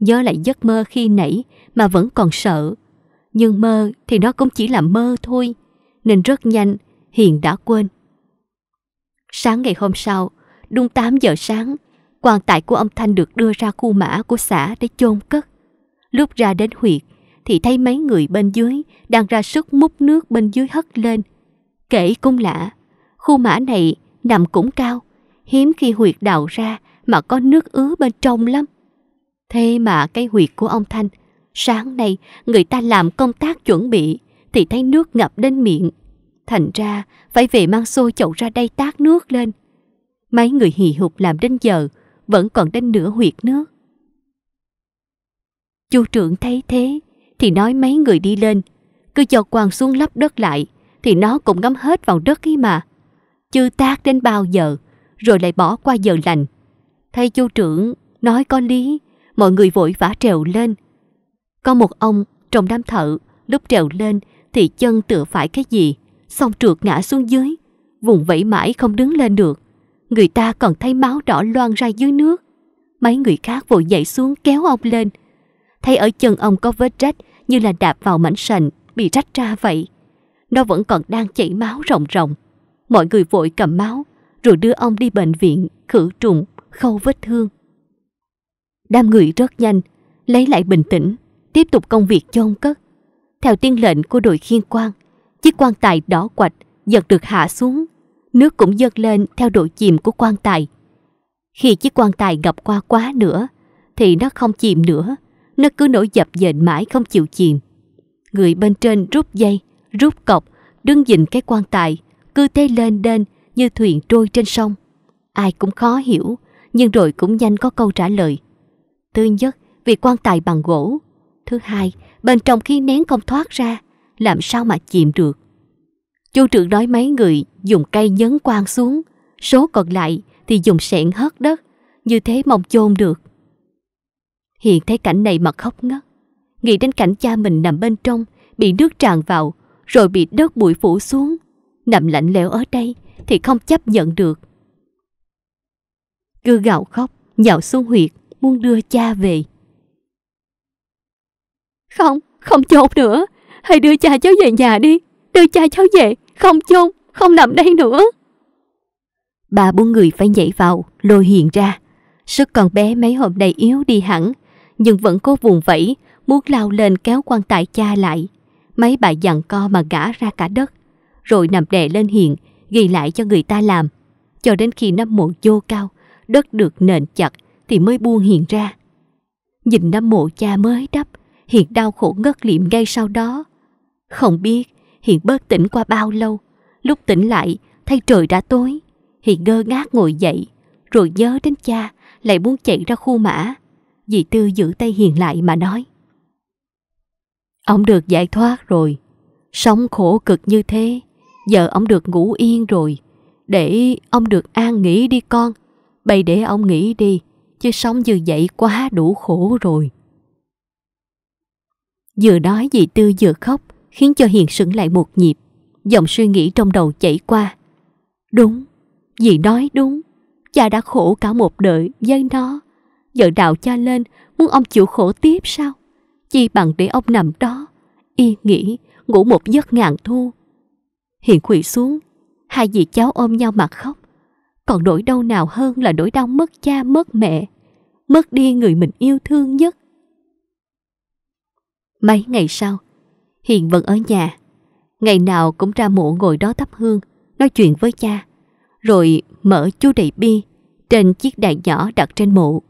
nhớ lại giấc mơ khi nãy mà vẫn còn sợ. Nhưng mơ thì nó cũng chỉ là mơ thôi, nên rất nhanh Hiền đã quên. Sáng ngày hôm sau, đúng 8 giờ sáng, quan tài của ông Thanh được đưa ra khu mã của xã để chôn cất. Lúc ra đến huyệt thì thấy mấy người bên dưới đang ra sức múc nước bên dưới hất lên. Kể cũng lạ, khu mã này nằm cũng cao, hiếm khi huyệt đào ra mà có nước ứ bên trong lắm. Thế mà cái huyệt của ông Thanh, sáng nay người ta làm công tác chuẩn bị thì thấy nước ngập đến miệng. Thành ra phải về mang xô chậu ra đây tát nước lên. Mấy người hì hục làm đến giờ vẫn còn đến nửa huyệt nước. Chu trưởng thấy thế thì nói mấy người đi lên, cứ cho quan xuống lấp đất lại thì nó cũng ngấm hết vào đất ấy mà. chưa tác đến bao giờ rồi lại bỏ qua giờ lành. Thay chu trưởng nói có lý, mọi người vội vã trèo lên. Có một ông trong đám thợ, lúc trèo lên thì chân tựa phải cái gì, xong trượt ngã xuống dưới, vùng vẫy mãi không đứng lên được. Người ta còn thấy máu đỏ loang ra dưới nước. Mấy người khác vội nhảy xuống kéo ông lên. Thấy ở chân ông có vết rách như là đạp vào mảnh sành bị rách ra vậy. Nó vẫn còn đang chảy máu rồng rồng. Mọi người vội cầm máu rồi đưa ông đi bệnh viện khử trùng, khâu vết thương. Đam người rất nhanh, lấy lại bình tĩnh, tiếp tục công việc chôn cất. Theo tiên lệnh của đội khiên quan, chiếc quan tài đỏ quạch giật được hạ xuống, nước cũng dâng lên theo độ chìm của quan tài. Khi chiếc quan tài gặp qua quá nữa, thì nó không chìm nữa, nó cứ nổi dập dềnh mãi không chịu chìm. Người bên trên rút dây, rút cọc, đứng nhìn cái quan tài, cứ thế lên đên như thuyền trôi trên sông. Ai cũng khó hiểu, nhưng rồi cũng nhanh có câu trả lời. Thứ nhất, vì quan tài bằng gỗ. Thứ hai, bên trong khi nén không thoát ra, làm sao mà chìm được. Chu trưởng nói mấy người dùng cây nhấn quan xuống, số còn lại thì dùng sẹn hớt đất, như thế mong chôn được. Hiện thấy cảnh này mà khóc ngất, nghĩ đến cảnh cha mình nằm bên trong, bị nước tràn vào, rồi bị đất bụi phủ xuống, nằm lạnh lẽo ở đây thì không chấp nhận được. Cứ gào khóc, nhào xuống huyệt, muốn đưa cha về. Không, không chôn nữa. Hãy đưa cha cháu về nhà đi. Đưa cha cháu về, không chôn, không nằm đây nữa. Bà buông người phải nhảy vào, lôi hiện ra. Sức con bé mấy hôm nay yếu đi hẳn, nhưng vẫn cố vùng vẫy, muốn lao lên kéo quan tài cha lại. Mấy bà dặn co mà gã ra cả đất, rồi nằm đè lên hiện, ghi lại cho người ta làm. Cho đến khi năm muộn vô cao, đất được nền chặt, thì mới buông hiện ra. Nhìn năm mộ cha mới đắp, hiện đau khổ ngất liệm ngay sau đó. Không biết hiện bớt tỉnh qua bao lâu, lúc tỉnh lại thấy trời đã tối, hiện ngơ ngác ngồi dậy, rồi nhớ đến cha lại muốn chạy ra khu mã. Dì Tư giữ tay Hiền lại mà nói. Ông được giải thoát rồi, sống khổ cực như thế, giờ ông được ngủ yên rồi, để ông được an nghỉ đi con, bày để ông nghỉ đi, chứ sống như vậy quá đủ khổ rồi. Vừa nói dì Tư vừa khóc, khiến cho Hiền sững lại một nhịp, dòng suy nghĩ trong đầu chảy qua. Đúng, dì nói đúng, cha đã khổ cả một đời với nó, giờ đạo cha lên muốn ông chịu khổ tiếp sao? Chi bằng để ông nằm đó, y nghĩ, ngủ một giấc ngàn thu. Hiền quỳ xuống, hai dì cháu ôm nhau mặt khóc còn nỗi đau nào hơn là nỗi đau mất cha mất mẹ mất đi người mình yêu thương nhất mấy ngày sau hiền vẫn ở nhà ngày nào cũng ra mộ ngồi đó thắp hương nói chuyện với cha rồi mở chú đầy bi trên chiếc đài nhỏ đặt trên mộ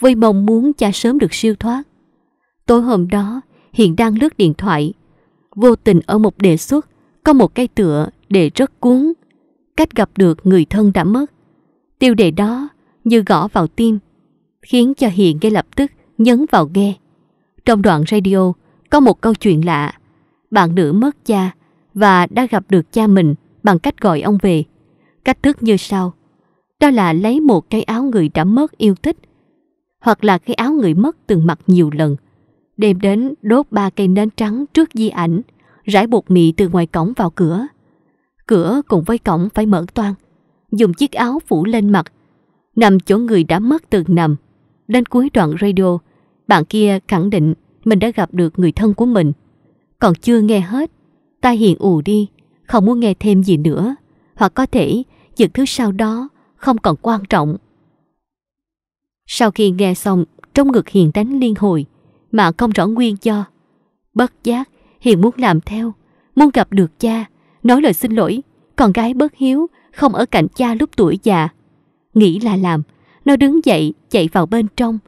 với mong muốn cha sớm được siêu thoát tối hôm đó hiền đang lướt điện thoại vô tình ở một đề xuất có một cái tựa để rất cuốn cách gặp được người thân đã mất. Tiêu đề đó như gõ vào tim, khiến cho Hiền ngay lập tức nhấn vào nghe. Trong đoạn radio có một câu chuyện lạ. Bạn nữ mất cha và đã gặp được cha mình bằng cách gọi ông về. Cách thức như sau. Đó là lấy một cái áo người đã mất yêu thích hoặc là cái áo người mất từng mặc nhiều lần. Đem đến đốt ba cây nến trắng trước di ảnh, rải bột mì từ ngoài cổng vào cửa cửa cùng với cổng phải mở toang, dùng chiếc áo phủ lên mặt, nằm chỗ người đã mất từng nằm. Đến cuối đoạn radio, bạn kia khẳng định mình đã gặp được người thân của mình. Còn chưa nghe hết, tai hiện ù đi, không muốn nghe thêm gì nữa, hoặc có thể những thứ sau đó không còn quan trọng. Sau khi nghe xong, trong ngực Hiền đánh liên hồi, mà không rõ nguyên do. Bất giác, Hiền muốn làm theo, muốn gặp được cha, nói lời xin lỗi, con gái bớt hiếu, không ở cạnh cha lúc tuổi già. Nghĩ là làm, nó đứng dậy chạy vào bên trong.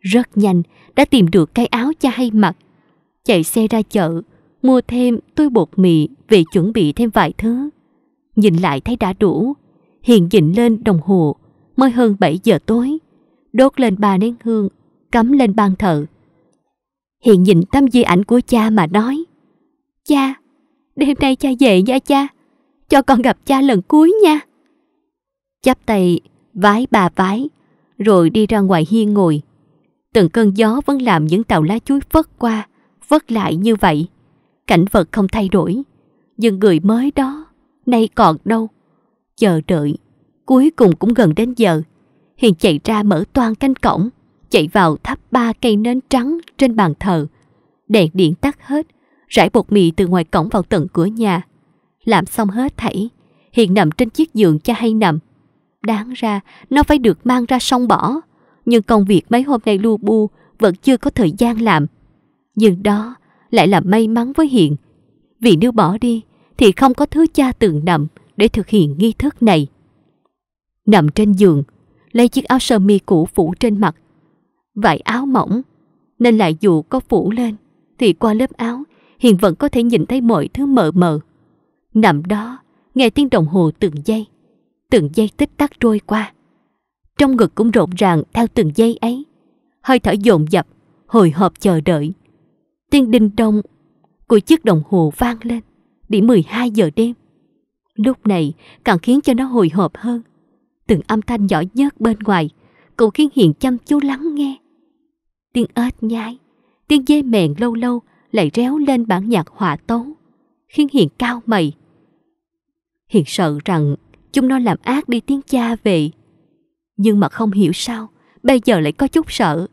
Rất nhanh, đã tìm được cái áo cha hay mặc. Chạy xe ra chợ, mua thêm tôi bột mì về chuẩn bị thêm vài thứ. Nhìn lại thấy đã đủ. Hiền dịnh lên đồng hồ, mới hơn 7 giờ tối. Đốt lên ba nén hương, cắm lên ban thờ. Hiền nhìn tấm di ảnh của cha mà nói. Cha, Đêm nay cha về nha cha, cho con gặp cha lần cuối nha. Chắp tay, vái bà vái, rồi đi ra ngoài hiên ngồi. Từng cơn gió vẫn làm những tàu lá chuối vất qua, vất lại như vậy. Cảnh vật không thay đổi, nhưng người mới đó, nay còn đâu. Chờ đợi, cuối cùng cũng gần đến giờ. Hiền chạy ra mở toan canh cổng, chạy vào thắp ba cây nến trắng trên bàn thờ. Đèn điện tắt hết, rải bột mì từ ngoài cổng vào tận cửa nhà. Làm xong hết thảy, hiện nằm trên chiếc giường cha hay nằm. Đáng ra, nó phải được mang ra song bỏ. Nhưng công việc mấy hôm nay lu bu vẫn chưa có thời gian làm. Nhưng đó lại là may mắn với Hiền. Vì nếu bỏ đi, thì không có thứ cha từng nằm để thực hiện nghi thức này. Nằm trên giường, lấy chiếc áo sơ mi cũ phủ trên mặt. Vải áo mỏng, nên lại dù có phủ lên, thì qua lớp áo Hiền vẫn có thể nhìn thấy mọi thứ mờ mờ. Nằm đó, nghe tiếng đồng hồ từng giây, từng giây tích tắc trôi qua. Trong ngực cũng rộn ràng theo từng giây ấy. Hơi thở dồn dập, hồi hộp chờ đợi. Tiếng đinh đông của chiếc đồng hồ vang lên, điểm 12 giờ đêm. Lúc này càng khiến cho nó hồi hộp hơn. Từng âm thanh nhỏ nhớt bên ngoài cũng khiến Hiền chăm chú lắng nghe. Tiếng ếch nhái, tiếng dê mèn lâu lâu lại réo lên bản nhạc họa tấu, khiến Hiền cao mày. Hiền sợ rằng chúng nó làm ác đi tiếng cha về. Nhưng mà không hiểu sao, bây giờ lại có chút sợ.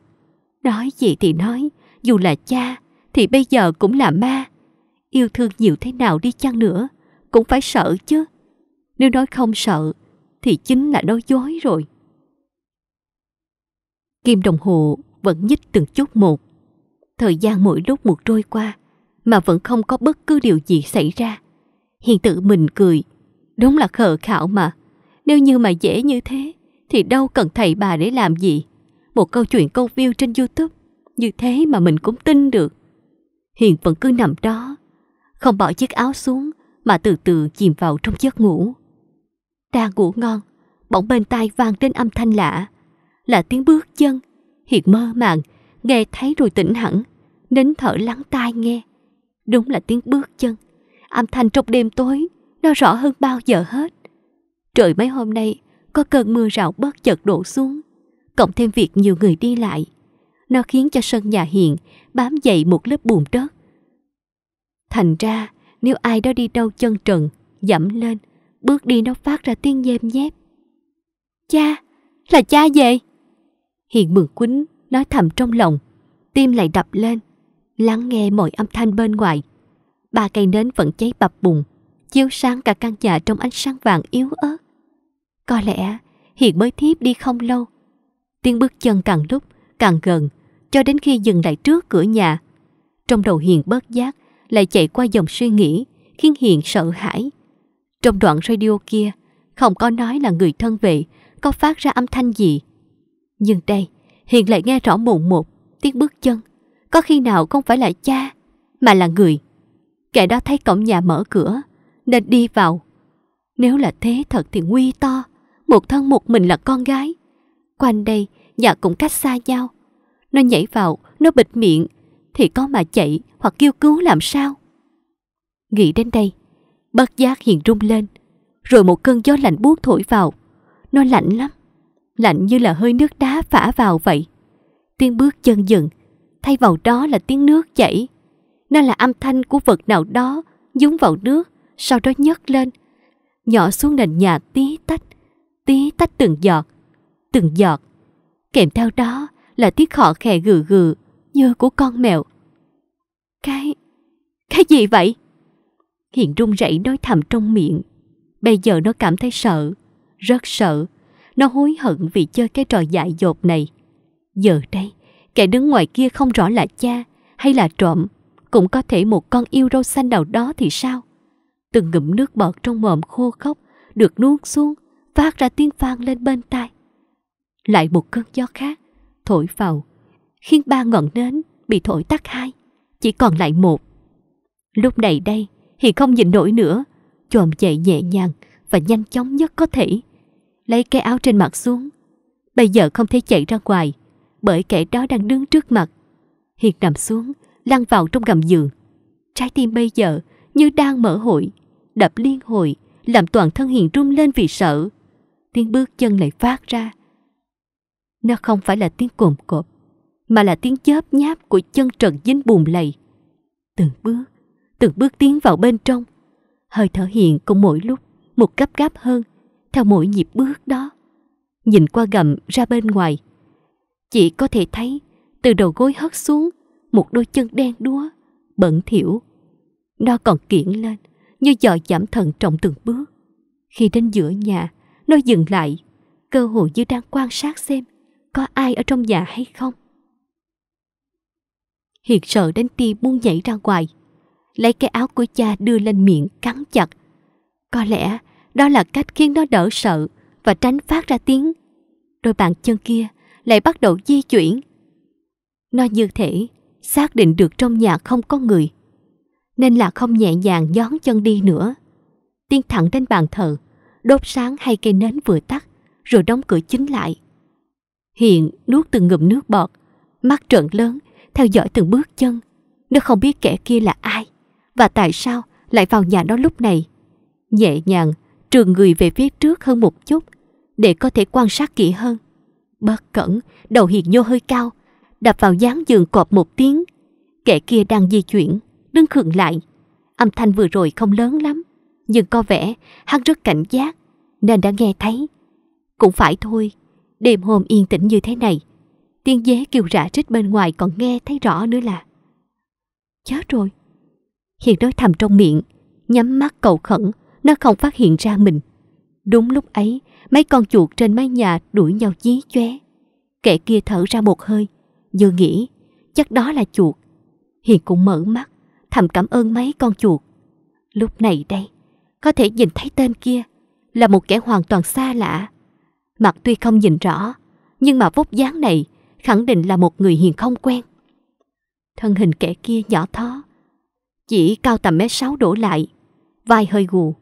Nói gì thì nói, dù là cha thì bây giờ cũng là ma. Yêu thương nhiều thế nào đi chăng nữa, cũng phải sợ chứ. Nếu nói không sợ, thì chính là nói dối rồi. Kim đồng hồ vẫn nhích từng chút một, Thời gian mỗi lúc một trôi qua mà vẫn không có bất cứ điều gì xảy ra. Hiền tự mình cười. Đúng là khờ khảo mà. Nếu như mà dễ như thế thì đâu cần thầy bà để làm gì. Một câu chuyện câu view trên Youtube như thế mà mình cũng tin được. Hiền vẫn cứ nằm đó, không bỏ chiếc áo xuống mà từ từ chìm vào trong giấc ngủ. Đang ngủ ngon, bỗng bên tai vang lên âm thanh lạ, là tiếng bước chân. Hiền mơ màng nghe thấy rồi tỉnh hẳn, nín thở lắng tai nghe. Đúng là tiếng bước chân, âm thanh trong đêm tối, nó rõ hơn bao giờ hết. Trời mấy hôm nay, có cơn mưa rào bớt chợt đổ xuống, cộng thêm việc nhiều người đi lại. Nó khiến cho sân nhà hiền bám dậy một lớp bùn đất. Thành ra, nếu ai đó đi đâu chân trần, dẫm lên, bước đi nó phát ra tiếng nhem nhép. Cha, là cha về. Hiền mừng quýnh nói thầm trong lòng. Tim lại đập lên, lắng nghe mọi âm thanh bên ngoài. Ba cây nến vẫn cháy bập bùng, chiếu sáng cả căn nhà trong ánh sáng vàng yếu ớt. Có lẽ Hiền mới thiếp đi không lâu. Tiếng bước chân càng lúc, càng gần, cho đến khi dừng lại trước cửa nhà. Trong đầu Hiền bớt giác, lại chạy qua dòng suy nghĩ, khiến Hiền sợ hãi. Trong đoạn radio kia, không có nói là người thân vệ, có phát ra âm thanh gì. Nhưng đây, Hiền lại nghe rõ mồn một tiếng bước chân. Có khi nào không phải là cha, mà là người. Kẻ đó thấy cổng nhà mở cửa, nên đi vào. Nếu là thế thật thì nguy to, một thân một mình là con gái. Quanh đây, nhà cũng cách xa nhau. Nó nhảy vào, nó bịt miệng, thì có mà chạy hoặc kêu cứu làm sao? Nghĩ đến đây, bất giác Hiền rung lên, rồi một cơn gió lạnh buốt thổi vào. Nó lạnh lắm, lạnh như là hơi nước đá phả vào vậy. Tiếng bước chân dừng, thay vào đó là tiếng nước chảy. Nó là âm thanh của vật nào đó dúng vào nước, sau đó nhấc lên, nhỏ xuống nền nhà tí tách, tí tách từng giọt, từng giọt. Kèm theo đó là tiếng khọ khè gừ gừ như của con mèo. Cái... cái gì vậy? Hiền run rẩy nói thầm trong miệng. Bây giờ nó cảm thấy sợ, rất sợ. Nó hối hận vì chơi cái trò dại dột này. Giờ đây, kẻ đứng ngoài kia không rõ là cha hay là trộm, cũng có thể một con yêu râu xanh nào đó thì sao? Từng ngụm nước bọt trong mồm khô khốc, được nuốt xuống, phát ra tiếng vang lên bên tai. Lại một cơn gió khác, thổi vào, khiến ba ngọn nến bị thổi tắt hai, chỉ còn lại một. Lúc này đây, thì không nhìn nổi nữa, chồm dậy nhẹ nhàng và nhanh chóng nhất có thể lấy cái áo trên mặt xuống. Bây giờ không thể chạy ra ngoài, bởi kẻ đó đang đứng trước mặt. Hiệt nằm xuống, lăn vào trong gầm giường. Trái tim bây giờ như đang mở hội, đập liên hồi, làm toàn thân Hiền run lên vì sợ. Tiếng bước chân lại phát ra. Nó không phải là tiếng cồn cộp, mà là tiếng chớp nháp của chân trần dính bùn lầy. Từng bước, từng bước tiến vào bên trong. Hơi thở Hiền cũng mỗi lúc một gấp gáp hơn, theo mỗi nhịp bước đó. Nhìn qua gầm ra bên ngoài, chị có thể thấy từ đầu gối hất xuống một đôi chân đen đúa, bẩn thỉu. Nó còn kiển lên như dòi giảm thần trọng từng bước. Khi đến giữa nhà, nó dừng lại, cơ hội như đang quan sát xem có ai ở trong nhà hay không. Hiền sợ đến ti muốn nhảy ra ngoài, lấy cái áo của cha đưa lên miệng cắn chặt. Có lẽ đó là cách khiến nó đỡ sợ và tránh phát ra tiếng. Đôi bàn chân kia lại bắt đầu di chuyển. Nó như thể xác định được trong nhà không có người. Nên là không nhẹ nhàng nhón chân đi nữa. Tiến thẳng đến bàn thờ, đốt sáng hai cây nến vừa tắt, rồi đóng cửa chính lại. Hiện nuốt từng ngụm nước bọt, mắt trợn lớn, theo dõi từng bước chân. Nó không biết kẻ kia là ai, và tại sao lại vào nhà nó lúc này. Nhẹ nhàng, trường người về phía trước hơn một chút để có thể quan sát kỹ hơn. Bất cẩn, đầu hiền nhô hơi cao, đập vào dáng giường cọp một tiếng. Kẻ kia đang di chuyển, đứng khựng lại. Âm thanh vừa rồi không lớn lắm, nhưng có vẻ hắn rất cảnh giác nên đã nghe thấy. Cũng phải thôi, đêm hôm yên tĩnh như thế này, tiếng dế kêu rã rít bên ngoài còn nghe thấy rõ nữa là. Chết rồi. Hiền nói thầm trong miệng, nhắm mắt cầu khẩn, nó không phát hiện ra mình. Đúng lúc ấy, mấy con chuột trên mái nhà đuổi nhau dí chóe. Kẻ kia thở ra một hơi, vừa nghĩ, chắc đó là chuột. Hiền cũng mở mắt, thầm cảm ơn mấy con chuột. Lúc này đây, có thể nhìn thấy tên kia là một kẻ hoàn toàn xa lạ. Mặt tuy không nhìn rõ, nhưng mà vóc dáng này khẳng định là một người hiền không quen. Thân hình kẻ kia nhỏ thó, chỉ cao tầm mét sáu đổ lại, vai hơi gù,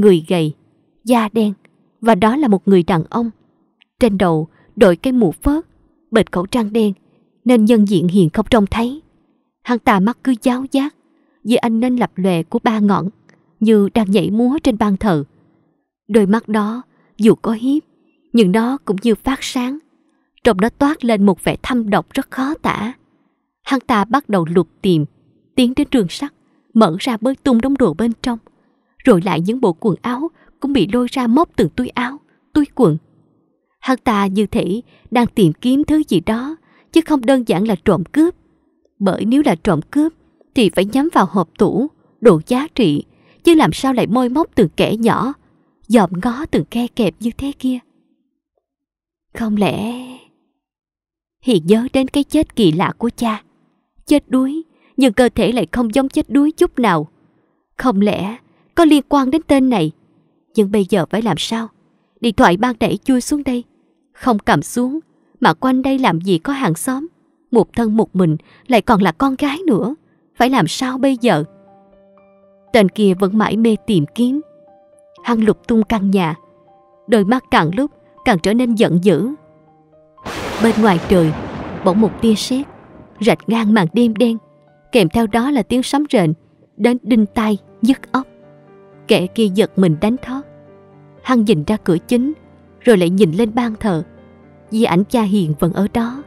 người gầy, da đen và đó là một người đàn ông. Trên đầu đội cái mũ phớt, bệt khẩu trang đen nên nhân diện hiện không trông thấy. Hắn ta mắt cứ giáo giác vì anh nên lập lòe của ba ngọn như đang nhảy múa trên ban thờ. Đôi mắt đó dù có hiếp nhưng nó cũng như phát sáng. Trong đó toát lên một vẻ thâm độc rất khó tả. Hắn ta bắt đầu lục tìm, tiến đến trường sắt, mở ra bới tung đống đồ bên trong rồi lại những bộ quần áo cũng bị lôi ra móc từng túi áo, túi quần. Hắn ta như thể đang tìm kiếm thứ gì đó, chứ không đơn giản là trộm cướp. Bởi nếu là trộm cướp, thì phải nhắm vào hộp tủ, đồ giá trị, chứ làm sao lại môi móc từng kẻ nhỏ, dòm ngó từng khe kẹp như thế kia. Không lẽ... Hiền nhớ đến cái chết kỳ lạ của cha. Chết đuối, nhưng cơ thể lại không giống chết đuối chút nào. Không lẽ có liên quan đến tên này. Nhưng bây giờ phải làm sao? Điện thoại ban nãy chui xuống đây. Không cầm xuống, mà quanh đây làm gì có hàng xóm. Một thân một mình, lại còn là con gái nữa. Phải làm sao bây giờ? Tên kia vẫn mãi mê tìm kiếm. Hắn lục tung căn nhà. Đôi mắt càng lúc càng trở nên giận dữ. Bên ngoài trời, bỗng một tia sét rạch ngang màn đêm đen kèm theo đó là tiếng sấm rền đến đinh tai nhức óc Kẻ kia giật mình đánh thót. Hăng nhìn ra cửa chính, rồi lại nhìn lên ban thờ. Di ảnh cha hiền vẫn ở đó,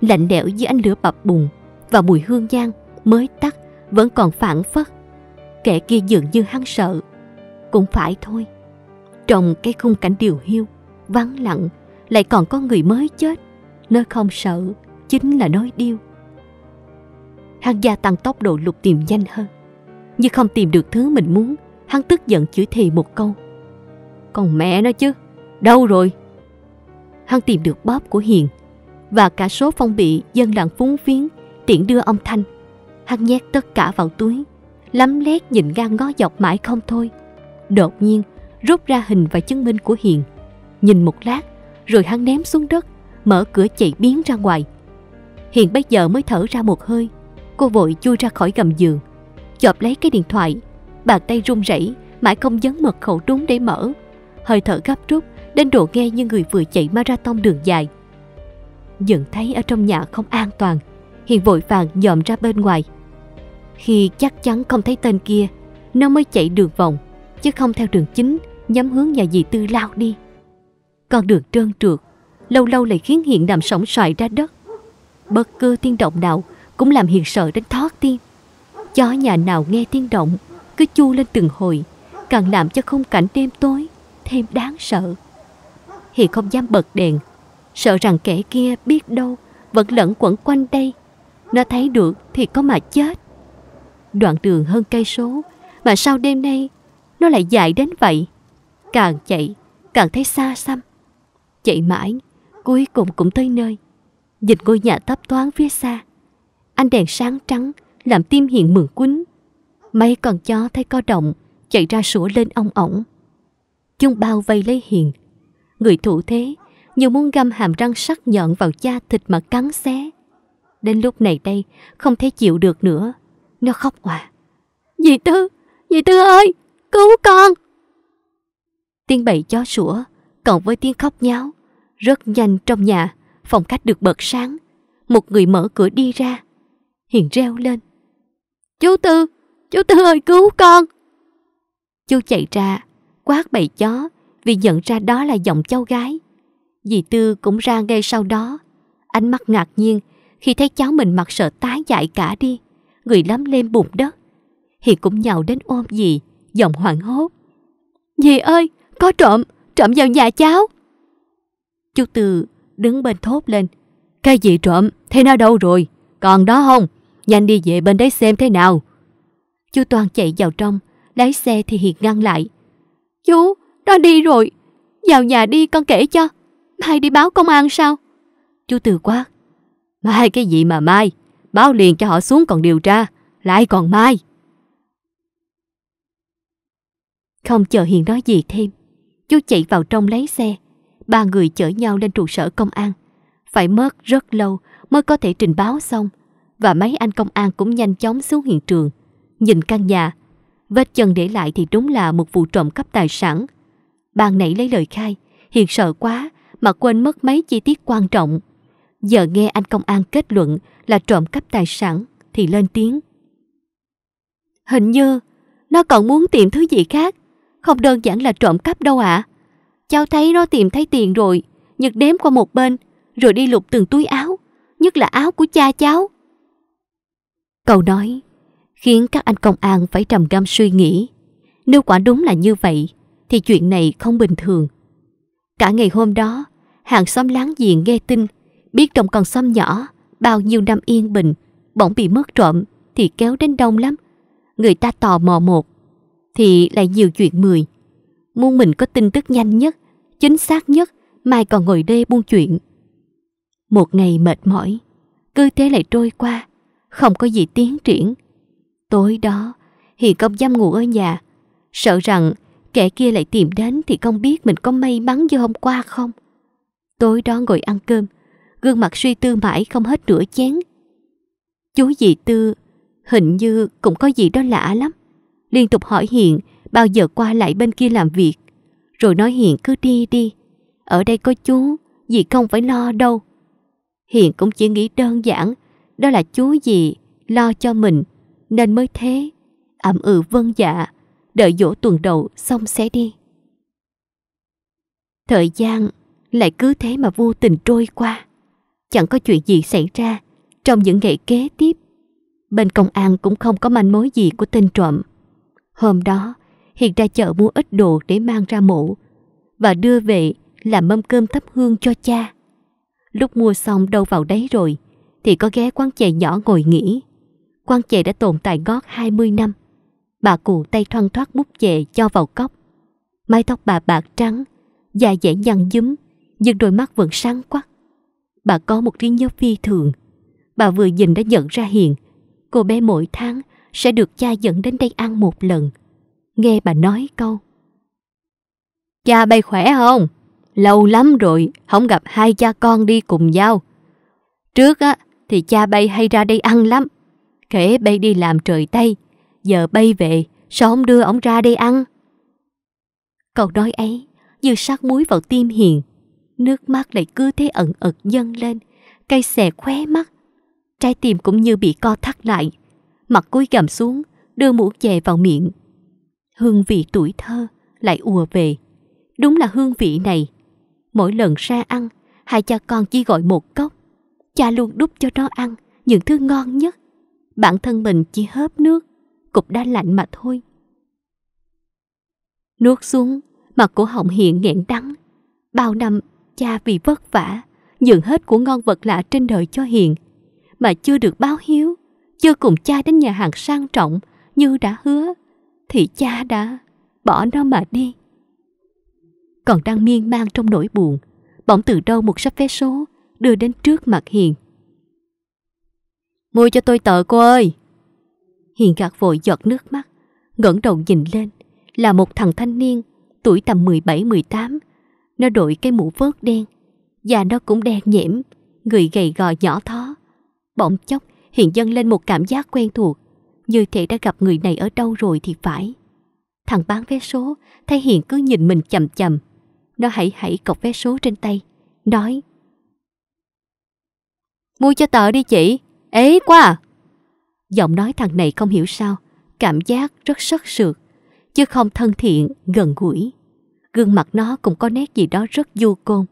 lạnh lẽo dưới ánh lửa bập bùng và mùi hương giang mới tắt vẫn còn phản phất. Kẻ kia dường như hăng sợ. Cũng phải thôi. Trong cái khung cảnh điều hiu, vắng lặng, lại còn có người mới chết. Nơi không sợ chính là nói điêu. Hăng gia tăng tốc độ lục tìm nhanh hơn. Như không tìm được thứ mình muốn Hắn tức giận chửi thì một câu. Còn mẹ nó chứ, đâu rồi? Hắn tìm được bóp của Hiền và cả số phong bị dân làng phúng phiến tiện đưa ông Thanh. Hắn nhét tất cả vào túi, lắm lét nhìn ngang ngó dọc mãi không thôi. Đột nhiên, rút ra hình và chứng minh của Hiền. Nhìn một lát, rồi hắn ném xuống đất, mở cửa chạy biến ra ngoài. Hiền bây giờ mới thở ra một hơi. Cô vội chui ra khỏi gầm giường, chộp lấy cái điện thoại bàn tay run rẩy mãi không dấn mật khẩu đúng để mở hơi thở gấp rút đến độ nghe như người vừa chạy marathon đường dài nhận thấy ở trong nhà không an toàn hiền vội vàng dòm ra bên ngoài khi chắc chắn không thấy tên kia nó mới chạy đường vòng chứ không theo đường chính nhắm hướng nhà dì tư lao đi con đường trơn trượt lâu lâu lại khiến hiện nằm sóng xoài ra đất bất cứ tiếng động nào cũng làm hiện sợ đến thót tim chó nhà nào nghe tiếng động cứ chu lên từng hồi càng làm cho khung cảnh đêm tối thêm đáng sợ Hiền không dám bật đèn sợ rằng kẻ kia biết đâu vẫn lẫn quẩn quanh đây nó thấy được thì có mà chết đoạn đường hơn cây số mà sau đêm nay nó lại dài đến vậy càng chạy càng thấy xa xăm chạy mãi cuối cùng cũng tới nơi nhìn ngôi nhà thấp thoáng phía xa ánh đèn sáng trắng làm tim hiện mừng quýnh Mấy con chó thấy có động, chạy ra sủa lên ông ổng. Chúng bao vây lấy Hiền. Người thủ thế, như muốn găm hàm răng sắc nhọn vào da thịt mà cắn xé. Đến lúc này đây, không thể chịu được nữa. Nó khóc hòa. Dì Tư, dì Tư ơi, cứu con! Tiếng bậy chó sủa, cộng với tiếng khóc nháo. Rất nhanh trong nhà, phòng khách được bật sáng. Một người mở cửa đi ra. Hiền reo lên. Chú Tư, Chú Tư ơi cứu con Chú chạy ra Quát bầy chó Vì nhận ra đó là giọng cháu gái Dì Tư cũng ra ngay sau đó Ánh mắt ngạc nhiên Khi thấy cháu mình mặc sợ tái dại cả đi Người lắm lên bụng đất Hiền cũng nhào đến ôm dì Giọng hoảng hốt Dì ơi có trộm Trộm vào nhà cháu Chú Tư đứng bên thốt lên Cái gì trộm Thế nó đâu rồi Còn đó không Nhanh đi về bên đấy xem thế nào Chú Toàn chạy vào trong, lái xe thì Hiền ngăn lại. Chú, nó đi rồi, vào nhà đi con kể cho. Mai đi báo công an sao? Chú Từ quát. Mai cái gì mà mai, báo liền cho họ xuống còn điều tra, lại còn mai. Không chờ Hiền nói gì thêm, chú chạy vào trong lấy xe. Ba người chở nhau lên trụ sở công an. Phải mất rất lâu mới có thể trình báo xong. Và mấy anh công an cũng nhanh chóng xuống hiện trường nhìn căn nhà. Vết chân để lại thì đúng là một vụ trộm cắp tài sản. Ban nãy lấy lời khai, hiện sợ quá mà quên mất mấy chi tiết quan trọng. Giờ nghe anh công an kết luận là trộm cắp tài sản thì lên tiếng. Hình như nó còn muốn tìm thứ gì khác, không đơn giản là trộm cắp đâu ạ. Cháu thấy nó tìm thấy tiền rồi, nhật đếm qua một bên, rồi đi lục từng túi áo, nhất là áo của cha cháu. Cậu nói khiến các anh công an phải trầm ngâm suy nghĩ. Nếu quả đúng là như vậy, thì chuyện này không bình thường. Cả ngày hôm đó, hàng xóm láng giềng nghe tin, biết trong con xóm nhỏ, bao nhiêu năm yên bình, bỗng bị mất trộm, thì kéo đến đông lắm. Người ta tò mò một, thì lại nhiều chuyện mười. Muốn mình có tin tức nhanh nhất, chính xác nhất, mai còn ngồi đê buôn chuyện. Một ngày mệt mỏi, cứ thế lại trôi qua, không có gì tiến triển. Tối đó, Hiền công giam ngủ ở nhà, sợ rằng kẻ kia lại tìm đến thì không biết mình có may mắn như hôm qua không. Tối đó ngồi ăn cơm, gương mặt suy tư mãi không hết nửa chén. Chú dì Tư hình như cũng có gì đó lạ lắm. Liên tục hỏi Hiền bao giờ qua lại bên kia làm việc. Rồi nói Hiền cứ đi đi, ở đây có chú, dì không phải lo đâu. Hiền cũng chỉ nghĩ đơn giản, đó là chú dì lo cho mình nên mới thế. Ẩm ừ vâng dạ, đợi dỗ tuần đầu xong sẽ đi. Thời gian lại cứ thế mà vô tình trôi qua. Chẳng có chuyện gì xảy ra trong những ngày kế tiếp. Bên công an cũng không có manh mối gì của tên trộm. Hôm đó, Hiền ra chợ mua ít đồ để mang ra mộ và đưa về làm mâm cơm thắp hương cho cha. Lúc mua xong đâu vào đấy rồi thì có ghé quán chè nhỏ ngồi nghỉ quan chệ đã tồn tại ngót 20 năm. Bà cụ tay thoăn thoát bút chệ cho vào cốc. Mái tóc bà bạc trắng, da dẻ nhăn dúm, nhưng đôi mắt vẫn sáng quắc. Bà có một trí nhớ phi thường. Bà vừa nhìn đã nhận ra Hiền, cô bé mỗi tháng sẽ được cha dẫn đến đây ăn một lần. Nghe bà nói câu. Cha bay khỏe không? Lâu lắm rồi, không gặp hai cha con đi cùng nhau. Trước á, thì cha bay hay ra đây ăn lắm, Khể bay đi làm trời Tây, giờ bay về, sao không đưa ông ra đây ăn? Câu nói ấy như sát muối vào tim Hiền, nước mắt lại cứ thế ẩn ực dâng lên, cây xè khóe mắt. Trái tim cũng như bị co thắt lại, mặt cúi gầm xuống, đưa muỗng chè vào miệng. Hương vị tuổi thơ lại ùa về. Đúng là hương vị này. Mỗi lần ra ăn, hai cha con chỉ gọi một cốc. Cha luôn đút cho nó ăn những thứ ngon nhất bản thân mình chỉ hớp nước, cục đá lạnh mà thôi. Nuốt xuống, mặt của Hồng Hiện nghẹn đắng. Bao năm, cha vì vất vả, nhường hết của ngon vật lạ trên đời cho hiền mà chưa được báo hiếu, chưa cùng cha đến nhà hàng sang trọng như đã hứa, thì cha đã bỏ nó mà đi. Còn đang miên man trong nỗi buồn, bỗng từ đâu một sắp vé số đưa đến trước mặt Hiền. Mua cho tôi tờ cô ơi. Hiền gạt vội giọt nước mắt, ngẩng đầu nhìn lên. Là một thằng thanh niên, tuổi tầm 17-18. Nó đội cái mũ vớt đen, da nó cũng đen nhiễm, người gầy gò nhỏ thó. Bỗng chốc, Hiền dâng lên một cảm giác quen thuộc, như thể đã gặp người này ở đâu rồi thì phải. Thằng bán vé số, thấy Hiền cứ nhìn mình chầm chầm. Nó hãy hãy cọc vé số trên tay, nói Mua cho tờ đi chị, Ế quá à! Giọng nói thằng này không hiểu sao, cảm giác rất sất sượt, chứ không thân thiện, gần gũi. Gương mặt nó cũng có nét gì đó rất du côn.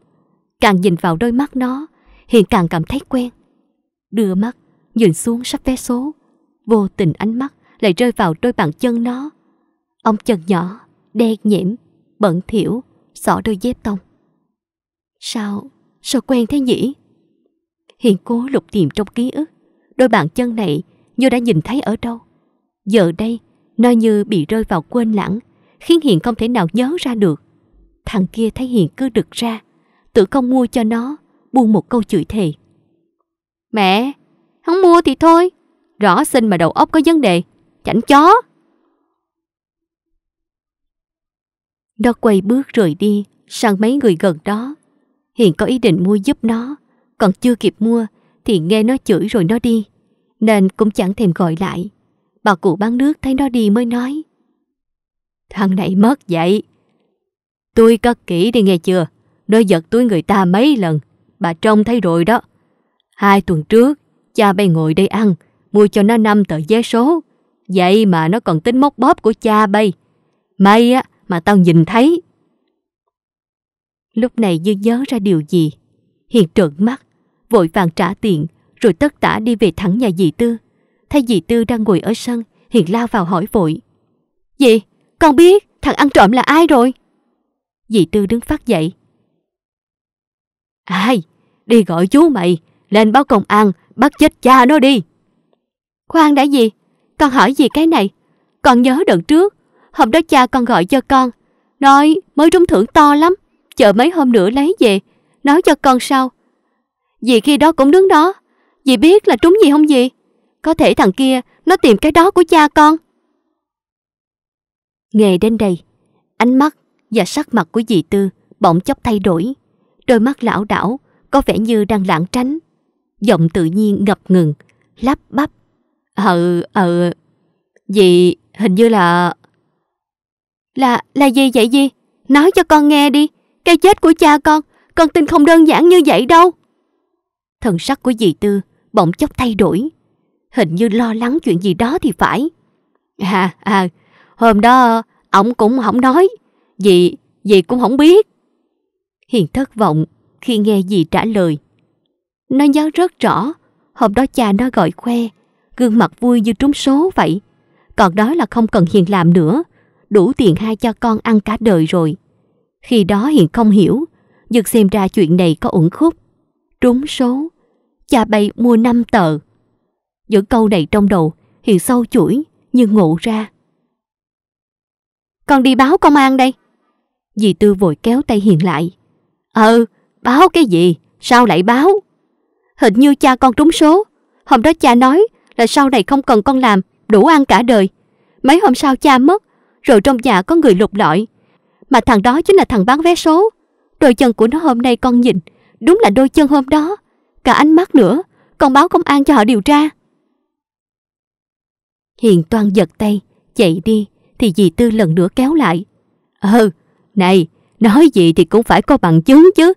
Càng nhìn vào đôi mắt nó, hiện càng cảm thấy quen. Đưa mắt, nhìn xuống sắp vé số. Vô tình ánh mắt lại rơi vào đôi bàn chân nó. Ông chân nhỏ, đen nhiễm, bẩn thỉu, xỏ đôi dép tông. Sao, sao quen thế nhỉ? Hiền cố lục tìm trong ký ức. Đôi bàn chân này Như đã nhìn thấy ở đâu Giờ đây Nó như bị rơi vào quên lãng Khiến Hiền không thể nào nhớ ra được Thằng kia thấy Hiền cứ đực ra Tự không mua cho nó Buông một câu chửi thề Mẹ Không mua thì thôi Rõ sinh mà đầu óc có vấn đề Chảnh chó Nó quay bước rời đi sang mấy người gần đó. Hiền có ý định mua giúp nó, còn chưa kịp mua thì nghe nó chửi rồi nó đi, nên cũng chẳng thèm gọi lại. Bà cụ bán nước thấy nó đi mới nói. Thằng này mất vậy Tôi cất kỹ đi nghe chưa? Nó giật túi người ta mấy lần. Bà trông thấy rồi đó. Hai tuần trước, cha bay ngồi đây ăn, mua cho nó năm tờ vé số. Vậy mà nó còn tính móc bóp của cha bay. May á, mà tao nhìn thấy. Lúc này như nhớ ra điều gì. Hiền trợn mắt, vội vàng trả tiền, rồi tất tả đi về thẳng nhà dì Tư. Thấy dì Tư đang ngồi ở sân, Hiền lao vào hỏi vội. Dì, con biết thằng ăn trộm là ai rồi? Dì Tư đứng phát dậy. Ai? Đi gọi chú mày, lên báo công an, bắt chết cha nó đi. Khoan đã gì? Con hỏi gì cái này? Con nhớ đợt trước, hôm đó cha con gọi cho con, nói mới trúng thưởng to lắm, chờ mấy hôm nữa lấy về, nói cho con sau, Dì khi đó cũng đứng đó. Dì biết là trúng gì không dì? Có thể thằng kia nó tìm cái đó của cha con. Nghề đến đây, ánh mắt và sắc mặt của dì Tư bỗng chốc thay đổi. Đôi mắt lão đảo, có vẻ như đang lãng tránh. Giọng tự nhiên ngập ngừng, lắp bắp. Ờ, ờ, dì hình như là... Là, là gì vậy dì? Nói cho con nghe đi, cái chết của cha con, con tin không đơn giản như vậy đâu. Thần sắc của dì Tư bỗng chốc thay đổi. Hình như lo lắng chuyện gì đó thì phải. À, à, hôm đó ông cũng không nói. Dì, dì cũng không biết. Hiền thất vọng khi nghe dì trả lời. Nó nhớ rất rõ, hôm đó cha nó gọi khoe, gương mặt vui như trúng số vậy. Còn đó là không cần Hiền làm nữa, đủ tiền hai cho con ăn cả đời rồi. Khi đó Hiền không hiểu, Dược xem ra chuyện này có uẩn khúc trúng số, cha bay mua năm tờ. Những câu này trong đầu, hiện sâu chuỗi như ngộ ra. Con đi báo công an đây. Dì Tư vội kéo tay Hiền lại. Ừ, báo cái gì? Sao lại báo? Hình như cha con trúng số. Hôm đó cha nói là sau này không cần con làm, đủ ăn cả đời. Mấy hôm sau cha mất, rồi trong nhà có người lục lọi. Mà thằng đó chính là thằng bán vé số. Đôi chân của nó hôm nay con nhìn, Đúng là đôi chân hôm đó, cả ánh mắt nữa, còn báo công an cho họ điều tra. Hiền Toan giật tay, chạy đi, thì dì Tư lần nữa kéo lại. Ừ, này, nói gì thì cũng phải có bằng chứng chứ.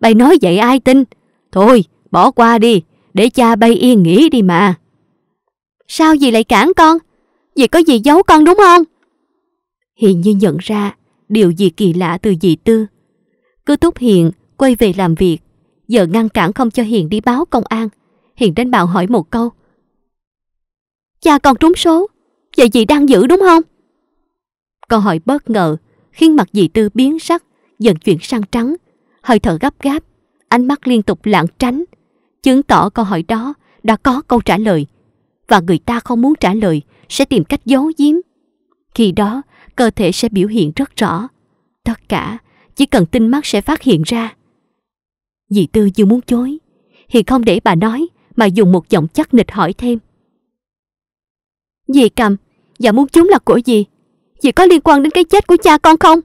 Bay nói vậy ai tin? Thôi, bỏ qua đi, để cha bay yên nghỉ đi mà. Sao dì lại cản con? Dì có gì giấu con đúng không? Hiền như nhận ra điều gì kỳ lạ từ dì Tư. Cứ Túc Hiền quay về làm việc giờ ngăn cản không cho Hiền đi báo công an. Hiền đến bảo hỏi một câu. Cha con trúng số, vậy dì đang giữ đúng không? Câu hỏi bất ngờ, khiến mặt dì Tư biến sắc, dần chuyển sang trắng, hơi thở gấp gáp, ánh mắt liên tục lảng tránh, chứng tỏ câu hỏi đó đã có câu trả lời và người ta không muốn trả lời sẽ tìm cách giấu giếm. Khi đó, cơ thể sẽ biểu hiện rất rõ. Tất cả chỉ cần tinh mắt sẽ phát hiện ra. Dì Tư chưa muốn chối. Hiền không để bà nói mà dùng một giọng chắc nịch hỏi thêm. Dì cầm, và muốn chúng là của dì. Dì có liên quan đến cái chết của cha con không?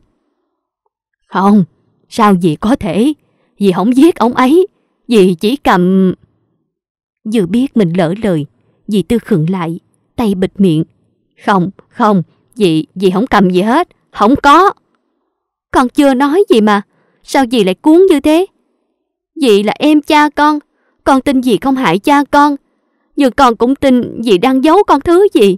Không, sao dì có thể? Dì không giết ông ấy. Dì chỉ cầm... Dự biết mình lỡ lời, dì Tư khựng lại, tay bịt miệng. Không, không, dì, dì không cầm gì hết, không có. Con chưa nói gì mà, sao dì lại cuốn như thế? Dì là em cha con, con tin dì không hại cha con. Nhưng con cũng tin dì đang giấu con thứ gì.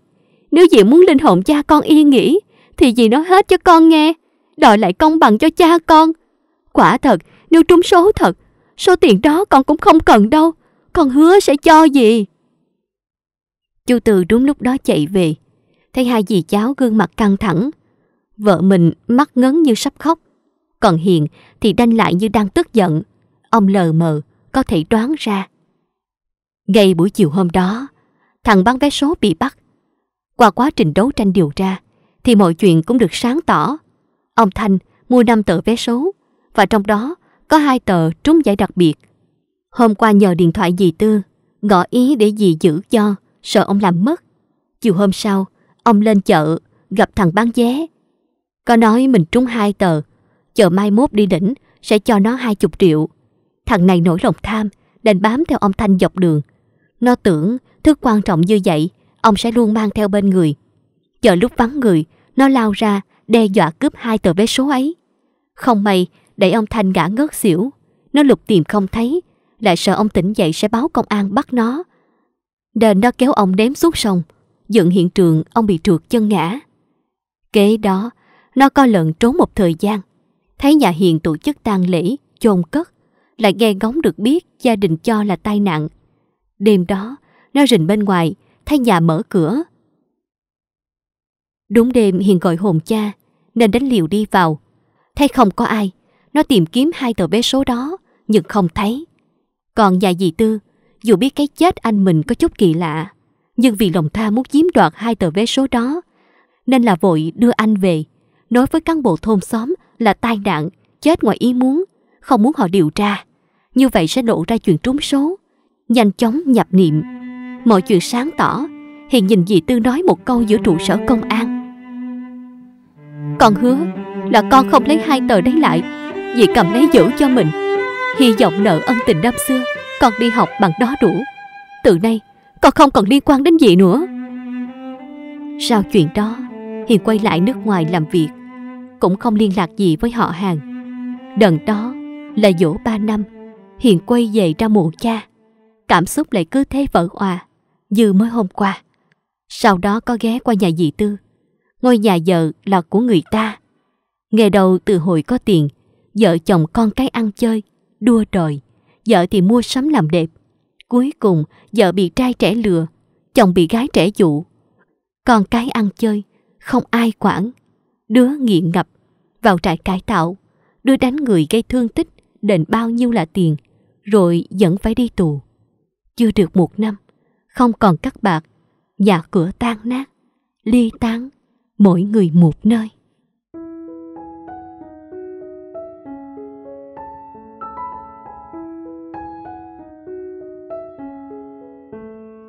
Nếu dì muốn linh hồn cha con yên nghỉ, thì dì nói hết cho con nghe, đòi lại công bằng cho cha con. Quả thật, nếu trúng số thật, số tiền đó con cũng không cần đâu, con hứa sẽ cho dì. Chu Từ đúng lúc đó chạy về, thấy hai dì cháu gương mặt căng thẳng. Vợ mình mắt ngấn như sắp khóc, còn Hiền thì đanh lại như đang tức giận ông lờ mờ có thể đoán ra. Ngay buổi chiều hôm đó, thằng bán vé số bị bắt. Qua quá trình đấu tranh điều tra, thì mọi chuyện cũng được sáng tỏ. Ông Thanh mua năm tờ vé số, và trong đó có hai tờ trúng giải đặc biệt. Hôm qua nhờ điện thoại dì Tư, ngỏ ý để dì giữ cho, sợ ông làm mất. Chiều hôm sau, ông lên chợ, gặp thằng bán vé. Có nói mình trúng hai tờ, chờ mai mốt đi đỉnh sẽ cho nó hai chục triệu. Thằng này nổi lòng tham, đành bám theo ông Thanh dọc đường. Nó tưởng thứ quan trọng như vậy, ông sẽ luôn mang theo bên người. Chờ lúc vắng người, nó lao ra, đe dọa cướp hai tờ vé số ấy. Không may, để ông Thanh ngã ngớt xỉu. Nó lục tìm không thấy, lại sợ ông tỉnh dậy sẽ báo công an bắt nó. Đền nó kéo ông đếm xuống sông, dựng hiện trường ông bị trượt chân ngã. Kế đó, nó co lợn trốn một thời gian, thấy nhà hiền tổ chức tang lễ, chôn cất, lại nghe ngóng được biết gia đình cho là tai nạn. Đêm đó, nó rình bên ngoài, thay nhà mở cửa. Đúng đêm Hiền gọi hồn cha, nên đánh liều đi vào. Thấy không có ai, nó tìm kiếm hai tờ vé số đó, nhưng không thấy. Còn nhà dì Tư, dù biết cái chết anh mình có chút kỳ lạ, nhưng vì lòng tha muốn chiếm đoạt hai tờ vé số đó, nên là vội đưa anh về, nói với cán bộ thôn xóm là tai nạn, chết ngoài ý muốn, không muốn họ điều tra. Như vậy sẽ lộ ra chuyện trúng số. Nhanh chóng nhập niệm. Mọi chuyện sáng tỏ. Hiền nhìn dì Tư nói một câu giữa trụ sở công an. Con hứa là con không lấy hai tờ đấy lại Dì cầm lấy giữ cho mình Hy vọng nợ ân tình năm xưa Con đi học bằng đó đủ Từ nay con không còn liên quan đến dì nữa Sau chuyện đó Hiền quay lại nước ngoài làm việc Cũng không liên lạc gì với họ hàng Đợt đó là dỗ ba năm hiền quay về ra mộ cha cảm xúc lại cứ thế vỡ òa như mới hôm qua sau đó có ghé qua nhà dì tư ngôi nhà vợ là của người ta ngày đầu từ hồi có tiền vợ chồng con cái ăn chơi đua đòi vợ thì mua sắm làm đẹp cuối cùng vợ bị trai trẻ lừa chồng bị gái trẻ dụ con cái ăn chơi không ai quản đứa nghiện ngập vào trại cải tạo đứa đánh người gây thương tích đền bao nhiêu là tiền, rồi vẫn phải đi tù. Chưa được một năm, không còn cắt bạc, nhà cửa tan nát, ly tán, mỗi người một nơi.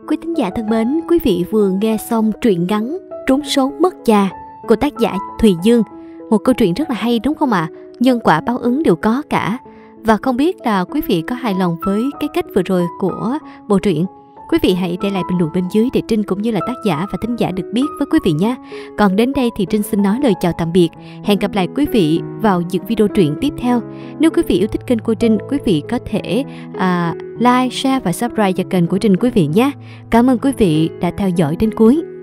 Quý thính giả thân mến, quý vị vừa nghe xong truyện ngắn Trốn số mất cha của tác giả Thùy Dương. Một câu chuyện rất là hay đúng không ạ? À? Nhân quả báo ứng đều có cả. Và không biết là quý vị có hài lòng với cái kết vừa rồi của bộ truyện Quý vị hãy để lại bình luận bên dưới để Trinh cũng như là tác giả và thính giả được biết với quý vị nhé. Còn đến đây thì Trinh xin nói lời chào tạm biệt. Hẹn gặp lại quý vị vào những video truyện tiếp theo. Nếu quý vị yêu thích kênh của Trinh, quý vị có thể à, like, share và subscribe cho kênh của Trinh quý vị nhé. Cảm ơn quý vị đã theo dõi đến cuối.